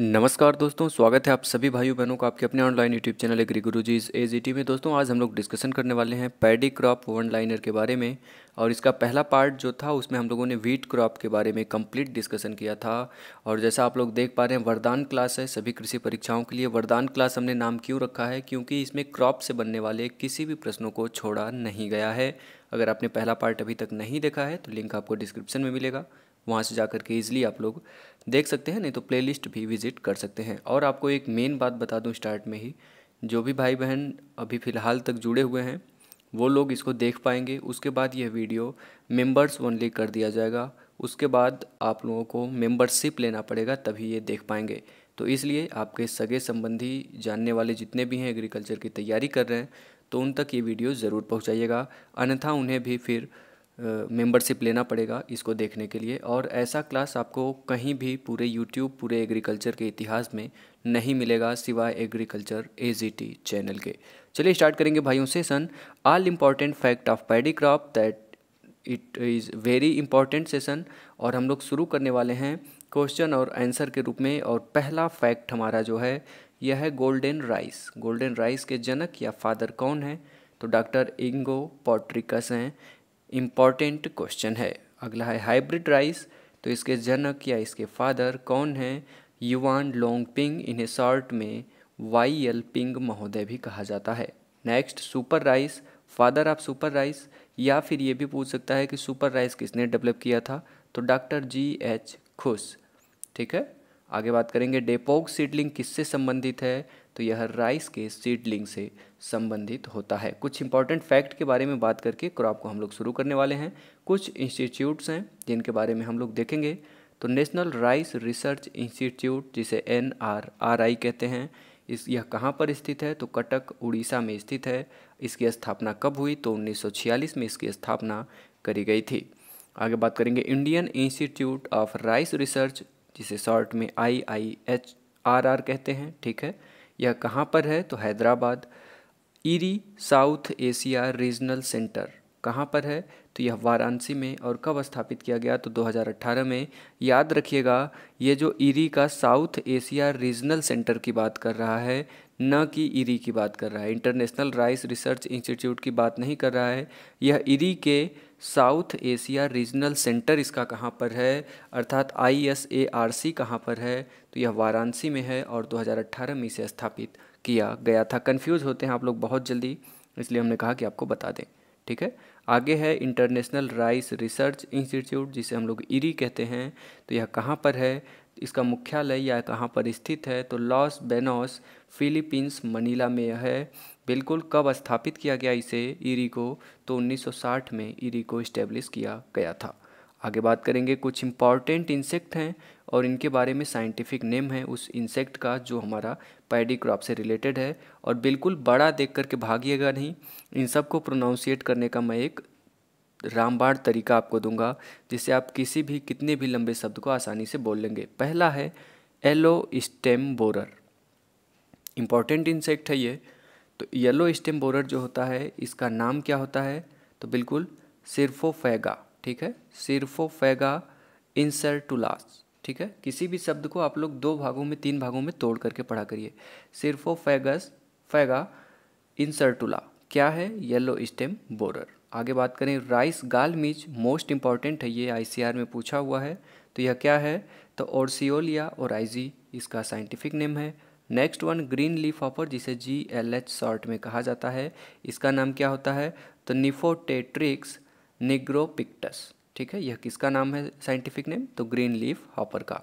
नमस्कार दोस्तों स्वागत है आप सभी भाइयों बहनों का आपके अपने ऑनलाइन यूट्यूब चैनल एग्री गुरु जी ए जी टी में दोस्तों आज हम लोग डिस्कशन करने वाले हैं पैडी क्रॉप वन लाइनर के बारे में और इसका पहला पार्ट जो था उसमें हम लोगों ने वीट क्रॉप के बारे में कंप्लीट डिस्कशन किया था और जैसा आप लोग देख पा रहे हैं वरदान क्लास है सभी कृषि परीक्षाओं के लिए वरदान क्लास हमने नाम क्यों रखा है क्योंकि इसमें क्रॉप से बनने वाले किसी भी प्रश्नों को छोड़ा नहीं गया है अगर आपने पहला पार्ट अभी तक नहीं देखा है तो लिंक आपको डिस्क्रिप्शन में मिलेगा वहाँ से जा कर के ईज़िली आप लोग देख सकते हैं नहीं तो प्ले भी विज़िट कर सकते हैं और आपको एक मेन बात बता दूँ स्टार्ट में ही जो भी भाई बहन अभी फ़िलहाल तक जुड़े हुए हैं वो लोग इसको देख पाएंगे उसके बाद यह वीडियो मेंबर्स ओनली कर दिया जाएगा उसके बाद आप लोगों को मेंबरशिप लेना पड़ेगा तभी ये देख पाएंगे तो इसलिए आपके सगे संबंधी जानने वाले जितने भी हैं एग्रीकल्चर की तैयारी कर रहे हैं तो उन तक ये वीडियो ज़रूर पहुंचाइएगा अन्यथा उन्हें भी फिर मेंबरशिप लेना पड़ेगा इसको देखने के लिए और ऐसा क्लास आपको कहीं भी पूरे यूट्यूब पूरे एग्रीकल्चर के इतिहास में नहीं मिलेगा सिवाय एग्रीकल्चर ए चैनल के चलिए स्टार्ट करेंगे भाइयों season all important fact of paddy crop that it is very important season और हम लोग शुरू करने वाले हैं क्वेश्चन और आंसर के रूप में और पहला फैक्ट हमारा जो है यह है गोल्डन राइस गोल्डन राइस के जनक या फादर कौन है तो डॉक्टर इंगो पॉट्रिकस हैं इम्पॉर्टेंट क्वेश्चन है अगला है हाइब्रिड राइस तो इसके जनक या इसके फादर कौन हैं युवान लोंग पिंग इन्हें शॉर्ट में वाई एल पिंग महोदय भी कहा जाता है next super rice father of super rice या फिर ये भी पूछ सकता है कि सुपर राइस किसने डेवलप किया था तो डॉक्टर जी एच खुश ठीक है आगे बात करेंगे डेपोक सीडलिंग किससे संबंधित है तो यह राइस के सीडलिंग से संबंधित होता है कुछ इंपॉर्टेंट फैक्ट के बारे में बात करके क्रॉप को हम लोग शुरू करने वाले हैं कुछ इंस्टीट्यूट्स हैं जिनके बारे में हम लोग देखेंगे तो नेशनल राइस रिसर्च इंस्टीट्यूट जिसे एन आर आर आई कहते हैं इस यह कहाँ पर स्थित है तो कटक उड़ीसा में स्थित है इसकी स्थापना कब हुई तो 1946 में इसकी स्थापना करी गई थी आगे बात करेंगे Indian institute of rice research जिसे शॉर्ट में I I H R R कहते हैं ठीक है यह कहाँ पर है तो Hyderabad IRRI south Asia regional centre कहाँ पर है तो यह वाराणसी में और कब स्थापित किया गया तो 2018 में याद रखिएगा ये जो ईरी का साउथ एशिया रीजनल सेंटर की बात कर रहा है न कि इरी की बात कर रहा है इंटरनेशनल राइस रिसर्च इंस्टीट्यूट की बात नहीं कर रहा है यह इरी के साउथ एशिया रीजनल सेंटर इसका कहाँ पर है अर्थात I S A R C कहाँ पर है तो यह वाराणसी में है और 2018 में इसे स्थापित किया गया था कंफ्यूज होते हैं आप लोग बहुत जल्दी इसलिए हमने कहा कि आपको बता दें ठीक है आगे है इंटरनेशनल राइस रिसर्च इंस्टीट्यूट जिसे हम लोग इरी कहते हैं तो यह कहाँ पर है इसका मुख्यालय यह कहाँ पर स्थित है तो लॉस बेनोस फिलीपींस मनीला में यह है बिल्कुल कब स्थापित किया गया इसे ईरी को तो 1960 में ईरी को इस्टेब्लिश किया गया था आगे बात करेंगे कुछ इम्पॉर्टेंट इंसेक्ट हैं और इनके बारे में साइंटिफिक नेम है उस इंसेक्ट का जो हमारा पैडी क्रॉप से रिलेटेड है और बिल्कुल बड़ा देख करके भागिएगा नहीं इन सब को प्रोनाउंसिएट करने का मैं एक रामबाण तरीका आपको दूंगा जिससे आप किसी भी कितने भी लंबे शब्द को आसानी से बोल लेंगे पहला है yellow stem borer important insect है ये तो येलो स्टेम बोरर जो होता है इसका नाम क्या होता है तो बिल्कुल सिर्फोफेगा ठीक है सिर्फोफेगा इंसर्टुलास ठीक है किसी भी शब्द को आप लोग दो भागों में तीन भागों में तोड़ करके पढ़ा करिए सिर्फोफेगस फेगा इंसर्टुला क्या है येलो स्टेम बोरर आगे बात करें राइस गाल मिर्च मोस्ट इंपॉर्टेंट है ये आईसीआर में पूछा हुआ है तो यह क्या है तो ओरसियोलिया या ओराइजी इसका साइंटिफिक नेम है next one green leaf hopper जिसे जी एल एच शॉर्ट में कहा जाता है इसका नाम क्या होता है तो निफोटेट्रिक्स निग्रोपिक्टस ठीक है यह किसका नाम है साइंटिफिक नेम तो ग्रीन लीफ हॉपर का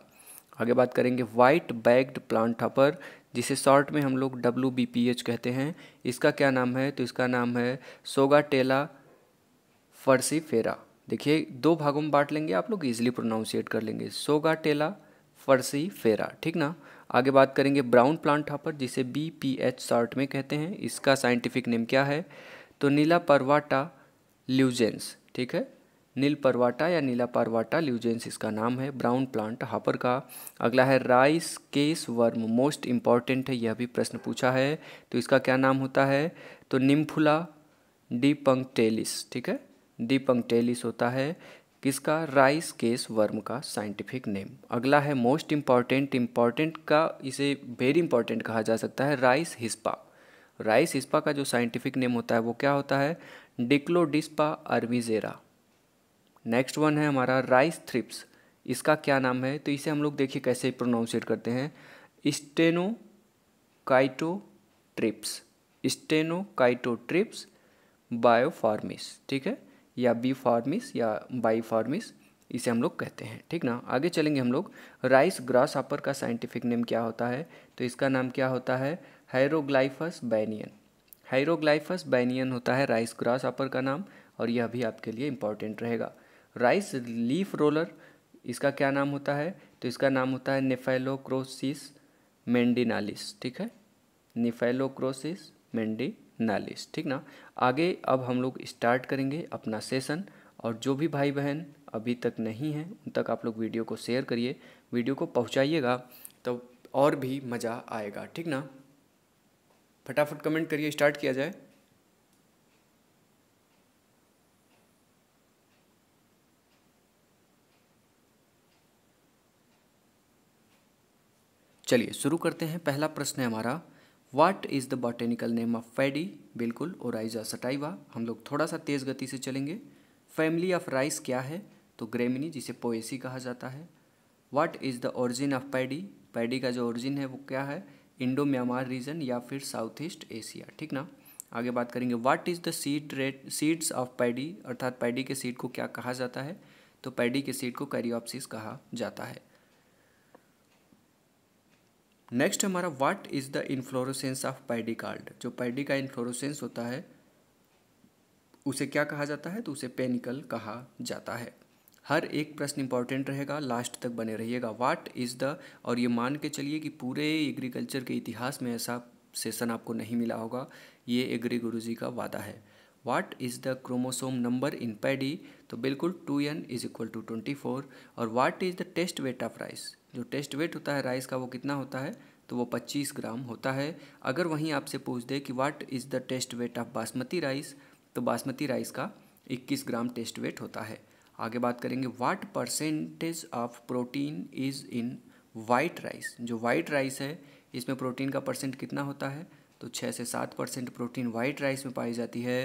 आगे बात करेंगे वाइट बैग्ड प्लांट हॉपर जिसे शॉर्ट में हम लोग डब्ल्यू बी पी एच कहते हैं इसका क्या नाम है तो इसका नाम है सोगाटेला फेरा देखिए दो भागों में बांट लेंगे आप लोग इजिली प्रोनाउंसिएट कर लेंगे सोगाटेला फेरा ठीक ना आगे बात करेंगे ब्राउन प्लांट हॉपर जिसे बी पी एच शॉर्ट में कहते हैं इसका साइंटिफिक नेम क्या है तो नीला परवाटा ल्यूजेंस ठीक है नील परवाटा या नीला परवाटा ल्यूजेंस इसका नाम है ब्राउन प्लांट हापर का अगला है rice case worm most important है यह भी प्रश्न पूछा है तो इसका क्या नाम होता है तो निम्फुला डी ठीक है डी होता है किसका राइस केस वर्म का साइंटिफिक नेम अगला है मोस्ट इम्पॉर्टेंट इम्पॉर्टेंट का इसे वेरी इंपॉर्टेंट कहा जा सकता है राइस हिस्पा राइस हिस्पा का जो साइंटिफिक नेम होता है वो क्या होता है डिक्लोडिस्पा अर्विजेरा नेक्स्ट वन है हमारा राइस थ्रिप्स इसका क्या नाम है तो इसे हम लोग देखिए कैसे प्रोनाउंसिएट करते हैं stenchaetothrips stenchaetothrips biformis ठीक है या बी फार्मिस या बाई फार्मिस इसे हम लोग कहते हैं ठीक ना आगे चलेंगे हम लोग राइस ग्रास आपर का साइंटिफिक नेम क्या होता है तो इसका नाम क्या होता है हैरोग्लाइफस बैनियन हैरोग्लाइफस बैनियन होता है राइस ग्रास आपर का नाम और यह भी आपके लिए इम्पॉर्टेंट रहेगा राइस लीफ रोलर इसका क्या नाम होता है तो इसका नाम होता है निफेलोक्रोसिस मेंडिनालिस ठीक है निफेलोक्रोसिस मेंडी नॉलेज ठीक ना आगे अब हम लोग स्टार्ट करेंगे अपना सेशन और जो भी भाई बहन अभी तक नहीं हैं उन तक आप लोग वीडियो को शेयर करिए वीडियो को पहुँचाइएगा तो और भी मज़ा आएगा ठीक ना फटाफट कमेंट करिए स्टार्ट किया जाए चलिए शुरू करते हैं पहला प्रश्न है हमारा what is the botanical name of paddy बिल्कुल ओराइजा सटाइवा हम लोग थोड़ा सा तेज़ गति से चलेंगे फैमिली ऑफ राइस क्या है तो ग्रेमिनी जिसे पोएसी कहा जाता है what is the origin of paddy paddy का जो ओरिजिन है वो क्या है इंडो म्यांमार रीजन या फिर साउथ ईस्ट एशिया ठीक ना आगे बात करेंगे what is the seed rate seeds of paddy अर्थात पैडी के सीड को क्या कहा जाता है तो पैडी के सीड को कैरियोपसिस कहा जाता है नेक्स्ट हमारा what is the inflorescence of card जो पैडी का इन्फ्लोरोसेंस होता है उसे क्या कहा जाता है तो उसे पेनिकल कहा जाता है हर एक प्रश्न इंपॉर्टेंट रहेगा लास्ट तक बने रहिएगा व्हाट इज़ द और ये मान के चलिए कि पूरे एग्रीकल्चर के इतिहास में ऐसा सेशन आपको नहीं मिला होगा ये एग्री गुरु जी का वादा है what is the chromosome number in paddy तो बिल्कुल two N is equal to twenty four और what is the test weight of rice जो टेस्ट वेट होता है राइस का वो कितना होता है तो वो 25 ग्राम होता है अगर वहीं आपसे पूछ दे कि what is the test weight of basmati rice तो बासमती राइस का 21 ग्राम टेस्ट वेट होता है आगे बात करेंगे what percentage of protein is in white rice जो वाइट राइस है इसमें प्रोटीन का परसेंट कितना होता है तो छः से सात परसेंट प्रोटीन वाइट राइस में पाई जाती है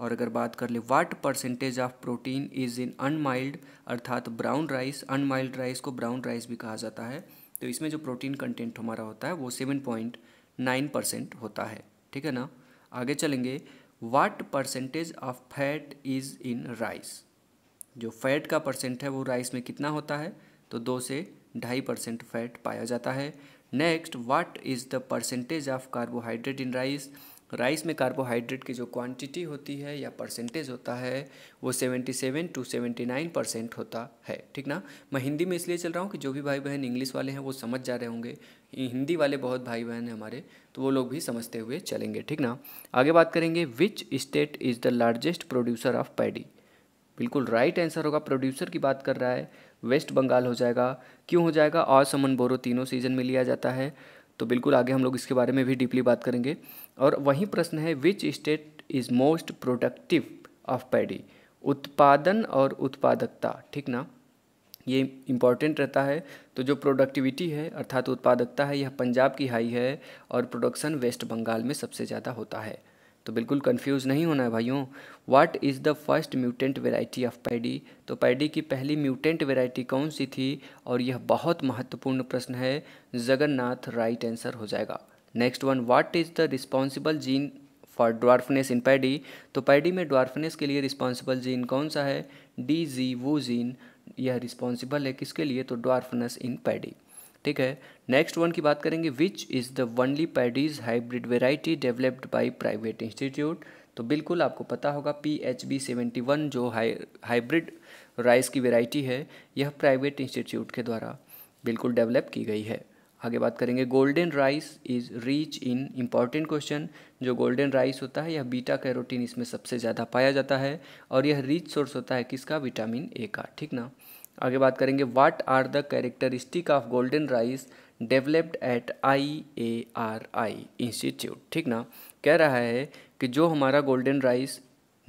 और अगर बात कर ले what percentage of protein is in unmilled अर्थात ब्राउन राइस अनमाइल्ड राइस को ब्राउन राइस भी कहा जाता है तो इसमें जो प्रोटीन कंटेंट हमारा होता है वो सेवन पॉइंट नाइन परसेंट होता है ठीक है ना आगे चलेंगे what percentage of fat is in rice जो फैट का परसेंट है वो राइस में कितना होता है तो दो से ढाई परसेंट फैट पाया जाता है next what is the percentage of carbohydrate in rice rice में कार्बोहाइड्रेट की जो क्वांटिटी होती है या परसेंटेज होता है वो seventy seven to seventy nine percent होता है ठीक ना मैं हिंदी में इसलिए चल रहा हूँ कि जो भी भाई बहन इंग्लिश वाले हैं वो समझ जा रहे होंगे हिंदी वाले बहुत भाई बहन हैं हमारे तो वो लोग भी समझते हुए चलेंगे ठीक ना आगे बात करेंगे which state is the largest producer of paddy बिल्कुल राइट आंसर होगा प्रोड्यूसर की बात कर रहा है वेस्ट बंगाल हो जाएगा क्यों हो जाएगा और समन बोरो तीनों सीजन में लिया जाता है तो बिल्कुल आगे हम लोग इसके बारे में भी डीपली बात करेंगे और वहीं प्रश्न है which state is most productive of paddy उत्पादन और उत्पादकता ठीक ना ये इम्पॉर्टेंट रहता है तो जो प्रोडक्टिविटी है अर्थात उत्पादकता है यह पंजाब की हाई है और प्रोडक्शन वेस्ट बंगाल में सबसे ज़्यादा होता है तो बिल्कुल कंफ्यूज नहीं होना है भाइयों what is the first mutant variety of paddy तो पैडी की पहली म्यूटेंट वेराइटी कौन सी थी और यह बहुत महत्वपूर्ण प्रश्न है जगन्नाथ राइट आंसर हो जाएगा next one what is the responsible gene for dwarfness in paddy तो पैडी में ड्वार्फनेस के लिए रिस्पॉन्सिबल जीन कौन सा है डी जी वो जीन यह रिस्पॉन्सिबल है किसके लिए तो ड्वार्फनेस इन पैडी ठीक है नेक्स्ट वन की बात करेंगे which is the only paddy's hybrid variety developed by private institute तो बिल्कुल आपको पता होगा P H B seventy one जो हाई हाइब्रिड राइस की वेराइटी है यह प्राइवेट इंस्टीट्यूट के द्वारा बिल्कुल डेवलप की गई है आगे बात करेंगे golden rice is rich in important question जो गोल्डन राइस होता है यह बीटा कैरोटीन इसमें सबसे ज़्यादा पाया जाता है और यह रिच सोर्स होता है किसका विटामिन ए का ठीक ना आगे बात करेंगे what are the characteristic of golden rice developed at I A R I institute ठीक ना कह रहा है कि जो हमारा गोल्डन राइस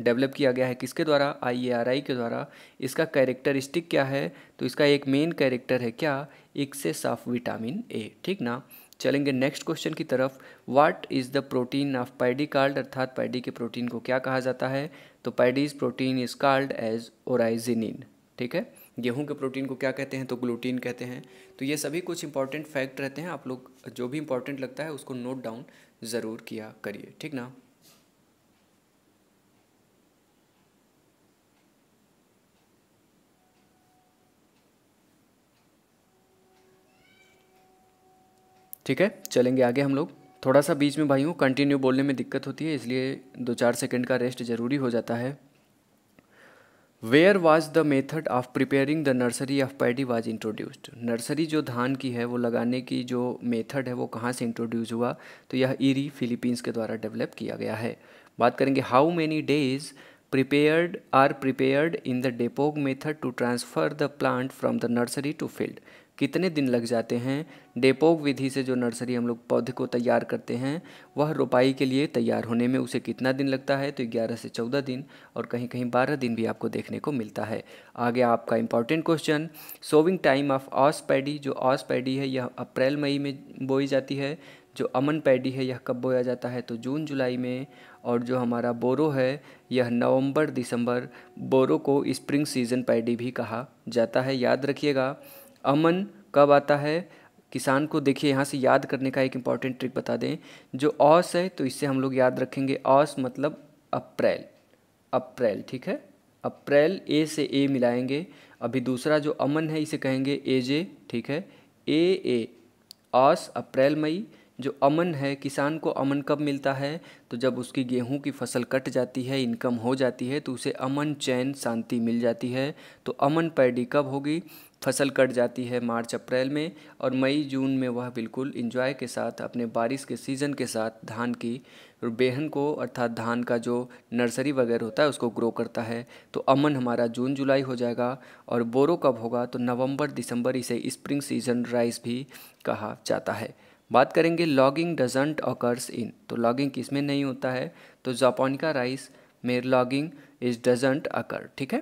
डेवलप किया गया है किसके द्वारा आई ए आर आई के द्वारा इसका कैरेक्टरिस्टिक क्या है तो इसका एक मेन कैरेक्टर है क्या एक्सेस ऑफ विटामिन ए ठीक ना चलेंगे नेक्स्ट क्वेश्चन की तरफ what is the protein of paddy called अर्थात पैडी के प्रोटीन को क्या कहा जाता है तो paddy's protein is called as oryzenin ठीक है गेहूं के प्रोटीन को क्या कहते हैं तो ग्लूटीन कहते हैं तो ये सभी कुछ इंपॉर्टेंट फैक्ट रहते हैं आप लोग जो भी इंपॉर्टेंट लगता है उसको नोट डाउन ज़रूर किया करिए ठीक ना ठीक है चलेंगे आगे हम लोग थोड़ा सा बीच में भाइयों कंटिन्यू बोलने में दिक्कत होती है इसलिए दो चार सेकंड का रेस्ट ज़रूरी हो जाता है where was the method of preparing the nursery of paddy was introduced nursery जो धान की है वो लगाने की जो मेथड है वो कहाँ से इंट्रोड्यूस हुआ तो यह इरी फिलीपींस के द्वारा डेवलप किया गया है बात करेंगे how many days prepared are prepared in the dapog method to transfer the plant from the nursery to field कितने दिन लग जाते हैं डेपोक विधि से जो नर्सरी हम लोग पौधे को तैयार करते हैं वह रोपाई के लिए तैयार होने में उसे कितना दिन लगता है तो ग्यारह से चौदह दिन और कहीं कहीं बारह दिन भी आपको देखने को मिलता है आगे आपका important question sowing time of aus paddy जो ऑस पैडी है यह अप्रैल मई में बोई जाती है जो अमन पैडी है यह कब बोया जाता है तो जून जुलाई में और जो हमारा बोरो है यह नवंबर दिसंबर बोरो को स्प्रिंग सीजन पैडी भी कहा जाता है याद रखिएगा अमन कब आता है किसान को देखिए यहाँ से याद करने का एक इम्पॉर्टेंट ट्रिक बता दें जो औस है तो इससे हम लोग याद रखेंगे औस मतलब अप्रैल अप्रैल ठीक है अप्रैल ए से ए मिलाएंगे अभी दूसरा जो अमन है इसे कहेंगे ए जे ठीक है ए ए औस अप्रैल मई जो अमन है किसान को अमन कब मिलता है तो जब उसकी गेहूं की फसल कट जाती है इनकम हो जाती है तो उसे अमन चैन शांति मिल जाती है तो अमन पैडी कब होगी फसल कट जाती है मार्च अप्रैल में और मई जून में वह बिल्कुल इंजॉय के साथ अपने बारिश के सीज़न के साथ धान की बेहन को अर्थात धान का जो नर्सरी वगैरह होता है उसको ग्रो करता है तो अमन हमारा जून जुलाई हो जाएगा और बोरो कब होगा तो नवंबर दिसंबर इसे स्प्रिंग सीजन राइस भी कहा जाता है बात करेंगे लॉगिंग डजेंट ऑकर्स इन तो लॉगिंग किसमें नहीं होता है तो जापानिका राइस मेर लॉगिंग इज डजेंट अकर ठीक है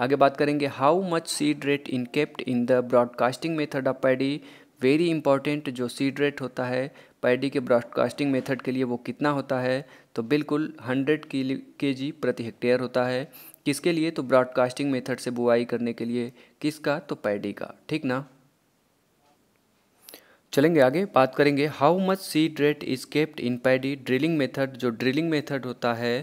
आगे बात करेंगे how much seed rate in kept in the broadcasting method of paddy very important जो सीड रेट होता है पैडी के ब्रॉडकास्टिंग मेथड के लिए वो कितना होता है तो बिल्कुल हंड्रेड के जी प्रति हेक्टेयर होता है किसके लिए तो ब्रॉडकास्टिंग मेथड से बुआई करने के लिए किसका तो पैडी का ठीक ना चलेंगे आगे बात करेंगे how much seed rate is kept in paddy drilling method जो ड्रिलिंग मेथड होता है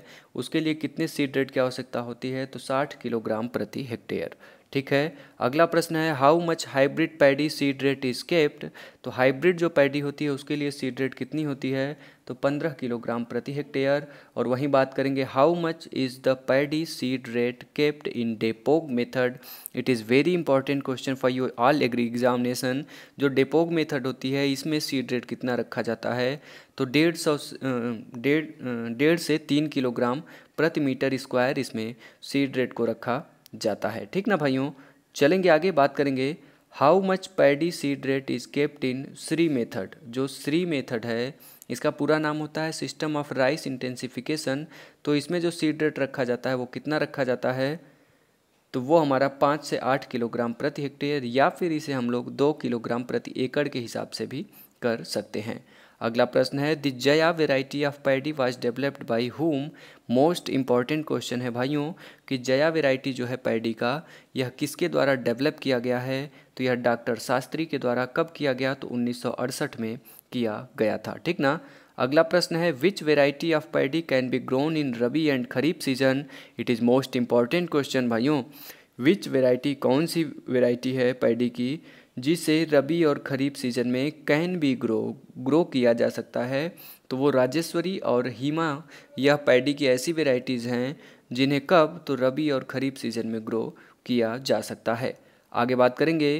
उसके लिए कितने सीड रेट की आवश्यकता होती है तो 60 किलोग्राम प्रति हेक्टेयर ठीक है अगला प्रश्न है how much hybrid paddy seed rate is kept तो हाइब्रिड जो पैडी होती है उसके लिए सीड रेट कितनी होती है तो पंद्रह किलोग्राम प्रति हेक्टेयर और वहीं बात करेंगे how much is the paddy seed rate kept in dapog method it is very important question for your all agri examination जो डेपोग मेथड होती है इसमें सीड रेट कितना रखा जाता है तो डेढ़ सौ डेढ़ डेढ़ से तीन किलोग्राम प्रति मीटर स्क्वायर इसमें सीड रेट को रखा जाता है ठीक ना भाइयों चलेंगे आगे बात करेंगे how much paddy seed rate is kept in SRI method जो श्री मेथड है इसका पूरा नाम होता है सिस्टम ऑफ राइस इंटेंसिफिकेशन तो इसमें जो सीड रेट रखा जाता है वो कितना रखा जाता है तो वो हमारा पाँच से आठ किलोग्राम प्रति हेक्टेयर या फिर इसे हम लोग दो किलोग्राम प्रति एकड़ के हिसाब से भी कर सकते हैं अगला प्रश्न है the Jaya variety of paddy was developed by whom most important question है भाइयों कि जया वेराइटी जो है पैडी का यह किसके द्वारा डेवलप किया गया है तो यह डॉक्टर शास्त्री के द्वारा कब किया गया तो उन्नीस में किया गया था ठीक ना अगला प्रश्न है which variety of paddy can be grown in rabi and kharif season it is most important question भाइयों विच वेराइटी कौन सी वेराइटी है पैडी की जिसे रबी और खरीफ सीजन में कैन बी ग्रो ग्रो किया जा सकता है तो वो राजेश्वरी और हीमा यह पैडी की ऐसी वेराइटीज़ हैं जिन्हें कब तो रबी और खरीफ सीजन में ग्रो किया जा सकता है आगे बात करेंगे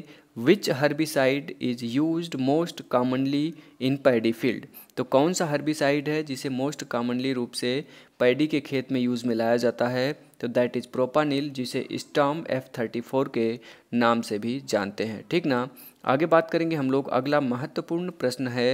which herbicide is use most commonly in paddy field तो कौन सा हर्बिसाइड है जिसे मोस्ट कॉमनली रूप से पैडी के खेत में यूज़ में लाया जाता है तो दैट इज़ प्रोपानिल जिसे स्टॉम एफ थर्टी फोर के नाम से भी जानते हैं ठीक ना आगे बात करेंगे हम लोग अगला महत्वपूर्ण प्रश्न है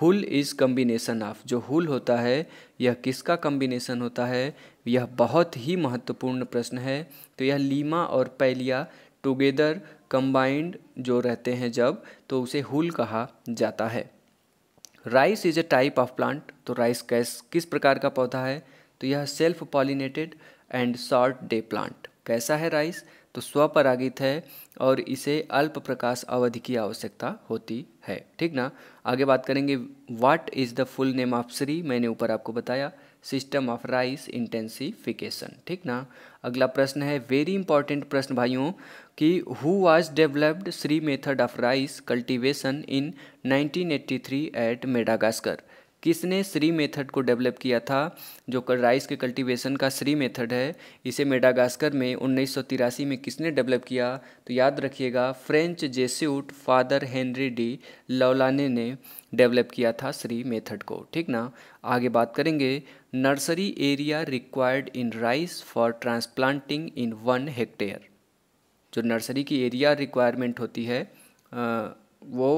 हुल इज़ कम्बिनेसन ऑफ जो हुल होता है यह किसका कम्बिनेसन होता है यह बहुत ही महत्वपूर्ण प्रश्न है तो यह लीमा और पैलिया टुगेदर कंबाइंड जो रहते हैं जब तो उसे हुल कहा जाता है rice is a type of plant तो राइस कैस किस प्रकार का पौधा है तो यह self pollinated and short day plant कैसा है राइस तो स्वपरागित है और इसे अल्प प्रकाश अवधि की आवश्यकता होती है ठीक ना आगे बात करेंगे what is the full name of SRI मैंने ऊपर आपको बताया सिस्टम ऑफ राइस इंटेंसिफिकेशन ठीक ना अगला प्रश्न है वेरी इंपॉर्टेंट प्रश्न भाइयों कि who was developed SRI method of rice cultivation in 1983 at Madagascar किसने श्री मेथड को डेवलप किया था जो राइस के कल्टीवेशन का श्री मेथड है इसे मेडागास्कर में उन्नीस में किसने डेवलप किया तो याद रखिएगा French Jesuit father Henri de Laulanie ने डेवलप किया था श्री मेथड को ठीक ना आगे बात करेंगे nursery area required in rice for transplanting in one hectare जो नर्सरी की एरिया रिक्वायरमेंट होती है वो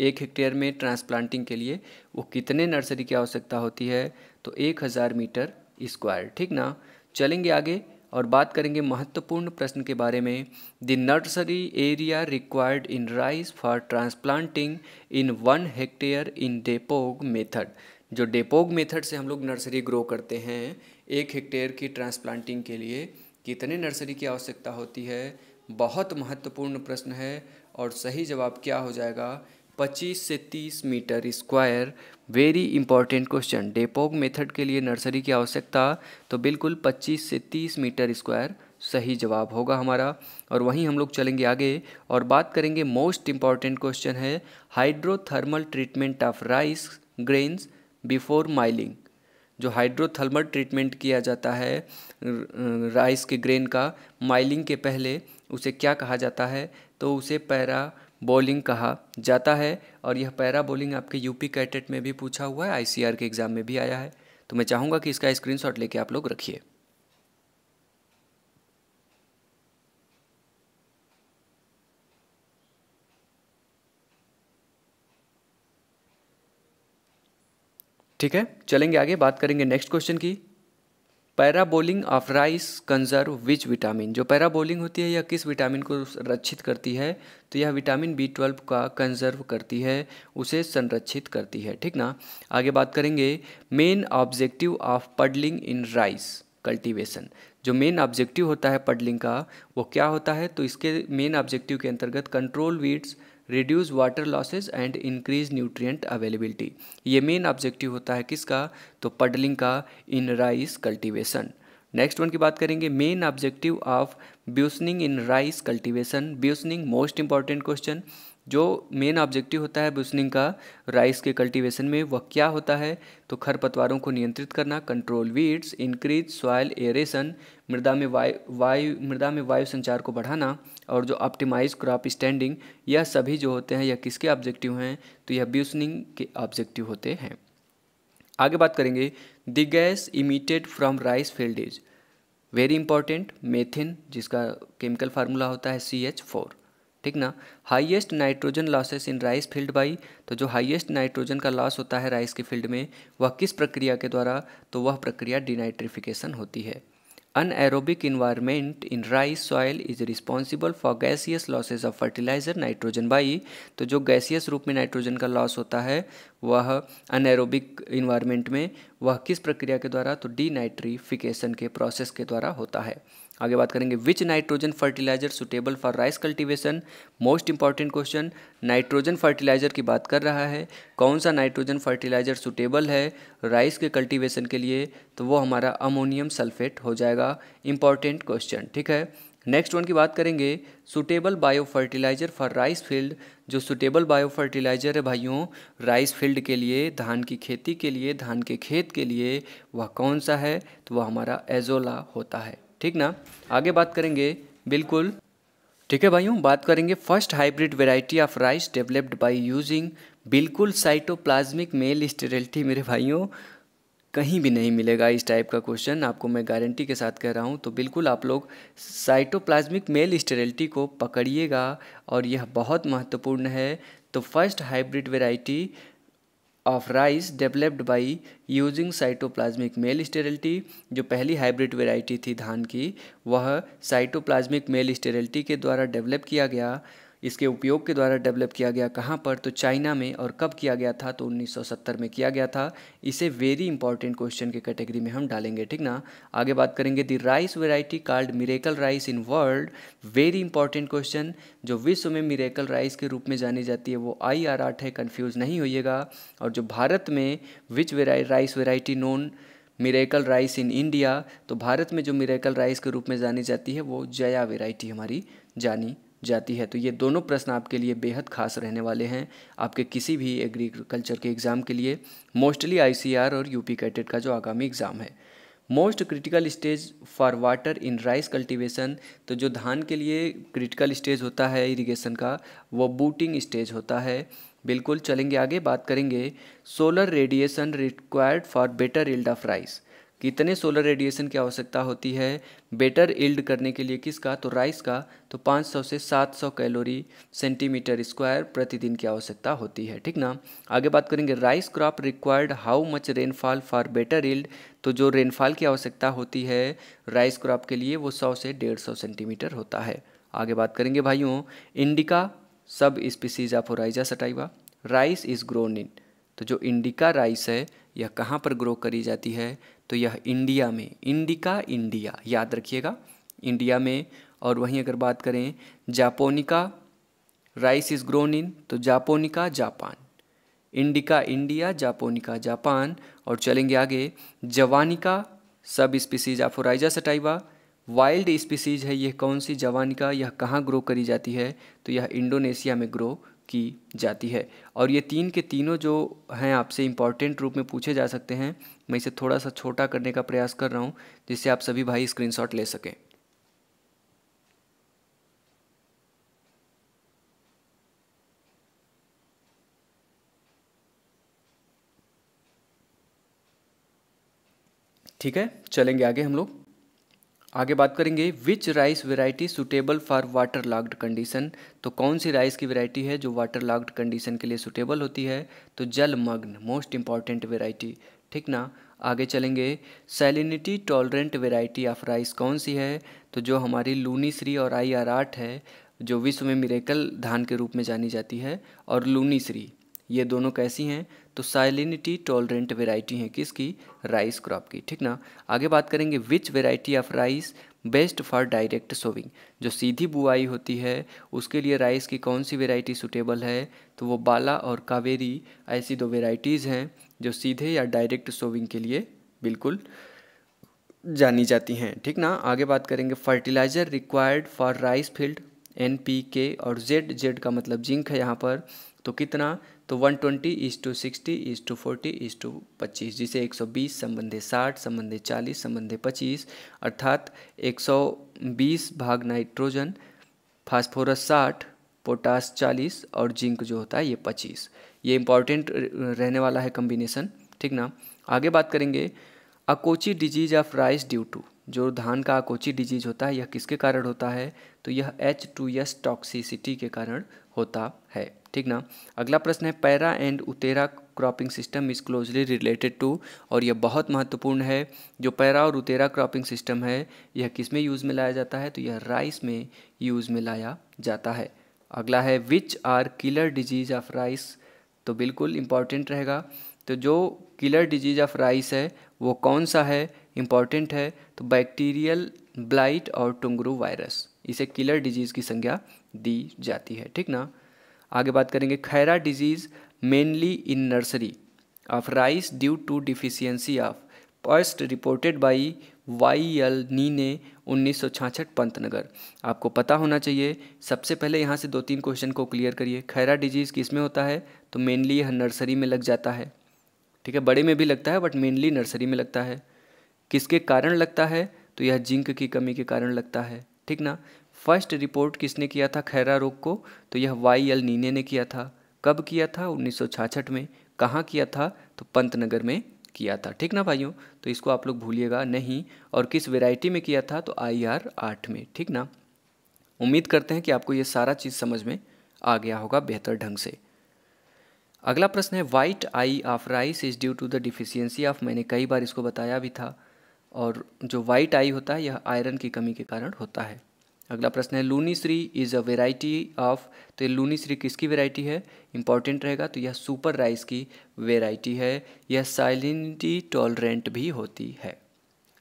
एक हेक्टेयर में ट्रांसप्लांटिंग के लिए वो कितने नर्सरी की आवश्यकता होती है तो एक हज़ार मीटर स्क्वायर ठीक ना चलेंगे आगे और बात करेंगे महत्वपूर्ण प्रश्न के बारे में the nursery area required in rice for transplanting in one hectare in dapog method जो डेपोग मेथड से हम लोग नर्सरी ग्रो करते हैं एक हेक्टेयर की ट्रांसप्लांटिंग के लिए कितने नर्सरी की आवश्यकता होती है बहुत महत्वपूर्ण प्रश्न है और सही जवाब क्या हो जाएगा 25 से 30 metre square very important question dapog method के लिए नर्सरी की आवश्यकता तो बिल्कुल 25 से 30 मीटर स्क्वायर सही जवाब होगा हमारा और वहीं हम लोग चलेंगे आगे और बात करेंगे मोस्ट इम्पॉर्टेंट क्वेश्चन है hydrothermal treatment of rice grains before milling जो हाइड्रोथर्मल ट्रीटमेंट किया जाता है राइस के ग्रेन का माइलिंग के पहले उसे क्या कहा जाता है तो उसे पैरा बॉलिंग कहा जाता है और यह पैरा बॉलिंग आपके यूपी कैटेट में भी पूछा हुआ है आईसीआर के एग्ज़ाम में भी आया है तो मैं चाहूँगा कि इसका स्क्रीनशॉट लेके आप लोग रखिए ठीक है चलेंगे आगे बात करेंगे नेक्स्ट क्वेश्चन की parboiling of rice conserve which vitamin जो पैराबोलिंग होती है यह किस विटामिन को संरक्षित करती है तो यह विटामिन बी ट्वेल्व का कंजर्व करती है उसे संरक्षित करती है ठीक ना आगे बात करेंगे main objective of puddling in rice cultivation जो मेन ऑब्जेक्टिव होता है पडलिंग का वो क्या होता है तो इसके मेन ऑब्जेक्टिव के अंतर्गत control weeds reduce water losses and increase nutrient availability ये मेन ऑब्जेक्टिव होता है किसका तो पडलिंग का in rice cultivation next one की बात करेंगे main objective of beushening in rice cultivation beushening most important question जो मेन ऑब्जेक्टिव होता है ब्रूसनिंग का राइस के कल्टीवेशन में वह क्या होता है तो खरपतवारों को नियंत्रित करना control weeds increase soil aeration मृदा में वायु वायु मृदा में वायु संचार को बढ़ाना और जो ऑप्टिमाइज क्रॉप स्टैंडिंग यह सभी जो होते हैं यह किसके ऑब्जेक्टिव हैं तो यह ब्यूसनिंग के ऑब्जेक्टिव होते हैं आगे बात करेंगे the gas emitted from rice fields very important methane जिसका केमिकल फार्मूला होता है सी एच फोर ठीक ना highest nitrogen losses in rice field by तो जो हाईएस्ट नाइट्रोजन का लॉस होता है राइस के फील्ड में वह किस प्रक्रिया के द्वारा तो वह प्रक्रिया डिनाइट्रिफिकेशन होती है aerobic environment in rice soil is responsible for gaseous losses of fertiliser nitrogen by तो जो गैसियस रूप में नाइट्रोजन का लॉस होता है वह अनएरोबिक इन्वायरमेंट में वह किस प्रक्रिया के द्वारा तो डीनाइट्रीफिकेशन के प्रोसेस के द्वारा होता है आगे बात करेंगे which nitrogen fertiliser suitable for rice cultivation most important question nitrogen fertiliser की बात कर रहा है कौन सा नाइट्रोजन फर्टिलाइजर सुटेबल है राइस के कल्टीवेशन के लिए तो वो हमारा अमोनियम सल्फेट हो जाएगा इंपॉर्टेंट क्वेश्चन ठीक है नेक्स्ट वन की बात करेंगे suitable bio fertiliser for rice field जो सुटेबल बायो फर्टिलाइजर है भाइयों राइस फील्ड के लिए धान की खेती के लिए धान के खेत के लिए वह कौन सा है तो वह हमारा एजोला होता है ठीक ना आगे बात करेंगे बिल्कुल ठीक है भाइयों बात करेंगे first hybrid variety of rice developed by using बिल्कुल साइटोप्लाज्मिक मेल स्टेरिलिटी मेरे भाइयों कहीं भी नहीं मिलेगा इस टाइप का क्वेश्चन आपको मैं गारंटी के साथ कह रहा हूँ तो बिल्कुल आप लोग साइटोप्लाज्मिक मेल स्टेरिलिटी को पकड़िएगा और यह बहुत महत्वपूर्ण है तो first hybrid variety of rice developed by using cytoplasmic male sterility जो पहली हाइब्रिड वेराइटी थी धान की वह साइटोप्लाज्मिक मेल स्टेरिलिटी के द्वारा डेवलप किया गया इसके उपयोग के द्वारा डेवलप किया गया कहाँ पर तो चाइना में और कब किया गया था तो 1970 में किया गया था इसे वेरी इंपॉर्टेंट क्वेश्चन के कैटेगरी में हम डालेंगे ठीक ना आगे बात करेंगे the rice variety called miracle rice in world very important question जो विश्व में मिरेकल राइस के रूप में जानी जाती है वो आई आर आठ है कन्फ्यूज़ नहीं होइएगा और जो भारत में which vari rice variety known miracle rice in India तो भारत में जो मिरेकल राइस के रूप में जानी जाती है वो जया वेराइटी हमारी जानी जाती है तो ये दोनों प्रश्न आपके लिए बेहद खास रहने वाले हैं आपके किसी भी एग्रीकल्चर के एग्ज़ाम के लिए मोस्टली आई और यूपी कैटेड का जो आगामी एग्ज़ाम है most critical stage for water in rice cultivation तो जो धान के लिए क्रिटिकल स्टेज होता है इरिगेशन का वो बूटिंग स्टेज होता है बिल्कुल चलेंगे आगे बात करेंगे solar radiation required for better yield of rice कितने सोलर रेडिएशन की आवश्यकता होती है बेटर इल्ड करने के लिए किसका तो राइस का तो 500 से 700 कैलोरी सेंटीमीटर स्क्वायर प्रतिदिन की आवश्यकता होती है ठीक ना आगे बात करेंगे rice crop required how much rainfall for better yield तो जो रेनफॉल की आवश्यकता होती है राइस क्रॉप के लिए वो सौ से डेढ़ सेंटीमीटर होता है आगे बात करेंगे भाइयों indica subspecies of oryza sativa rice is grown in तो जो इंडिका राइस है यह कहाँ पर ग्रो करी जाती है तो यह इंडिया में इंडिका इंडिया याद रखिएगा इंडिया में और वहीं अगर बात करें japonica rice is grown in तो japonica Japan indica India japonica Japan और चलेंगे आगे javanica subspecies of oryza sativa wild species है यह कौन सी जवानिका यह कहाँ ग्रो करी जाती है तो यह इंडोनेशिया में ग्रो की जाती है और ये तीन के तीनों जो हैं आपसे इम्पॉर्टेंट रूप में पूछे जा सकते हैं मैं इसे थोड़ा सा छोटा करने का प्रयास कर रहा हूँ जिससे आप सभी भाई स्क्रीनशॉट ले सकें ठीक है चलेंगे आगे हम लोग आगे बात करेंगे which rice variety suitable for water logged condition तो कौन सी राइस की वेराइटी है जो वाटर लॉक्ड कंडीशन के लिए सुटेबल होती है तो जलमग्न मोस्ट इंपॉर्टेंट वेराइटी ठीक ना आगे चलेंगे salinity tolerant variety of rice कौन सी है तो जो हमारी लूनी श्री और आई आर आठ है जो विश्व में मिरेकल धान के रूप में जानी जाती है और लूनी श्री ये दोनों कैसी हैं तो साइलिनिटी टॉलरेंट वेराइटी है किसकी राइस क्रॉप की ठीक ना आगे बात करेंगे which variety of rice best for direct sowing जो सीधी बुआई होती है उसके लिए राइस की कौन सी वेराइटी सूटेबल है तो वो बाला और कावेरी ऐसी दो वेराइटीज़ हैं जो सीधे या डायरेक्ट सोविंग के लिए बिल्कुल जानी जाती हैं ठीक ना आगे बात करेंगे fertiliser required for rice field N P K और जेड जेड का मतलब जिंक है यहाँ पर तो कितना तो 120 twenty is to sixty is to forty is to पच्चीस जिसे 120 संबंधे साठ संबंधे चालीस संबंधे पच्चीस अर्थात 120 भाग नाइट्रोजन फास्फोरस साठ पोटास चालीस और जिंक जो होता है ये पच्चीस ये इंपॉर्टेंट रहने वाला है कम्बिनेसन ठीक ना आगे बात करेंगे akiochi disease of rice due to जो धान का अकोची डिजीज होता है यह किसके कारण होता है तो यह एच टू एस टॉक्सिसिटी के कारण होता है ठीक ना अगला प्रश्न है paira and utera cropping system is closely related to और यह बहुत महत्वपूर्ण है जो पैरा और उतेरा क्रॉपिंग सिस्टम है यह किस में यूज़ में लाया जाता है तो यह राइस में यूज़ में लाया जाता है अगला है which are killer disease of rice तो बिल्कुल इम्पॉर्टेंट रहेगा तो जो किलर डिजीज़ ऑफ राइस है वो कौन सा है इम्पॉर्टेंट है तो बैक्टीरियल ब्लाइट और टुंगरू वायरस इसे किलर डिजीज़ की संज्ञा दी जाती है ठीक ना आगे बात करेंगे khaira disease mainly in nursery of rice due to deficiency of first reported by Y L Nene उन्नीस सौ छाछठ पंतनगर आपको पता होना चाहिए सबसे पहले यहाँ से दो तीन क्वेश्चन को क्लियर करिए खैरा डिजीज़ किस में होता है तो मेनली यह नर्सरी में लग जाता है ठीक है बड़े में भी लगता है बट मेनली नर्सरी में लगता है किसके कारण लगता है तो यह जिंक की कमी के कारण लगता है ठीक ना फर्स्ट रिपोर्ट किसने किया था खैरा रोग को तो यह वाई एल नीने ने किया था कब किया था उन्नीस में कहाँ किया था तो पंतनगर में किया था ठीक ना भाइयों तो इसको आप लोग भूलिएगा नहीं और किस वेराइटी में किया था तो आई आर आठ में ठीक ना उम्मीद करते हैं कि आपको ये सारा चीज़ समझ में आ गया होगा बेहतर ढंग से अगला प्रश्न है white eye of rice is due to the deficiency of मैंने कई बार इसको बताया भी था और जो वाइट आई होता है यह आयरन की कमी के कारण होता है अगला प्रश्न है Lunishree is a variety of तो ये लूनी श्री किसकी वेराइटी है इंपॉर्टेंट रहेगा तो यह सुपर राइस की वेराइटी है यह साइलिनिटी टॉलरेंट भी होती है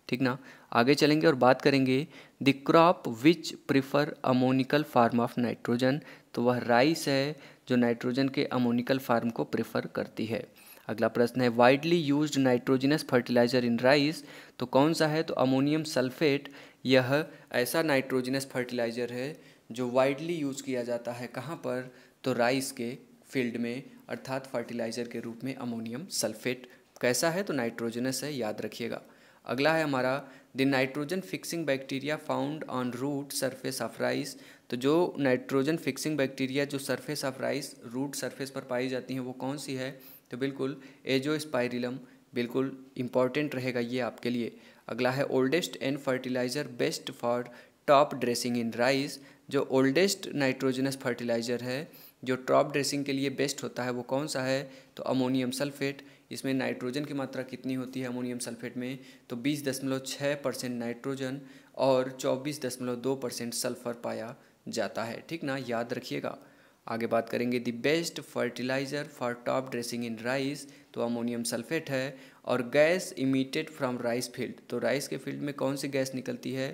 ठीक ना आगे चलेंगे और बात करेंगे the crop which prefer ammoniacal form of nitrogen तो वह राइस है जो नाइट्रोजन के अमोनिकल फार्म को प्रिफर करती है अगला प्रश्न है widely used nitrogenous fertiliser in rice तो कौन सा है तो अमोनियम सल्फेट यह ऐसा नाइट्रोजनस फर्टिलाइज़र है जो वाइडली यूज़ किया जाता है कहाँ पर तो राइस के फील्ड में अर्थात फर्टिलाइज़र के रूप में अमोनियम सल्फेट कैसा है तो नाइट्रोजनस है याद रखिएगा अगला है हमारा the nitrogen fixing bacteria found on root surface of rice तो जो नाइट्रोजन फिक्सिंग बैक्टीरिया जो surface of rice root surface पर पाई जाती हैं वो कौन सी है तो बिल्कुल एजो स्पायरिलम बिल्कुल इम्पॉर्टेंट रहेगा ये आपके लिए अगला है oldest and fertiliser best for top dressing in rice जो ओल्डेस्ट नाइट्रोजनस फर्टिलाइज़र है जो टॉप ड्रेसिंग के लिए बेस्ट होता है वो कौन सा है तो अमोनियम सल्फेट इसमें नाइट्रोजन की मात्रा कितनी होती है अमोनियम सल्फेट में तो बीस दशमलव छः परसेंट नाइट्रोजन और चौबीस दशमलव दो परसेंट सल्फर पाया जाता है ठीक ना याद रखिएगा आगे बात करेंगे the best fertiliser for top dressing in rice तो अमोनियम सल्फेट है और gas emitted from rice field तो राइस के फील्ड में कौन सी गैस निकलती है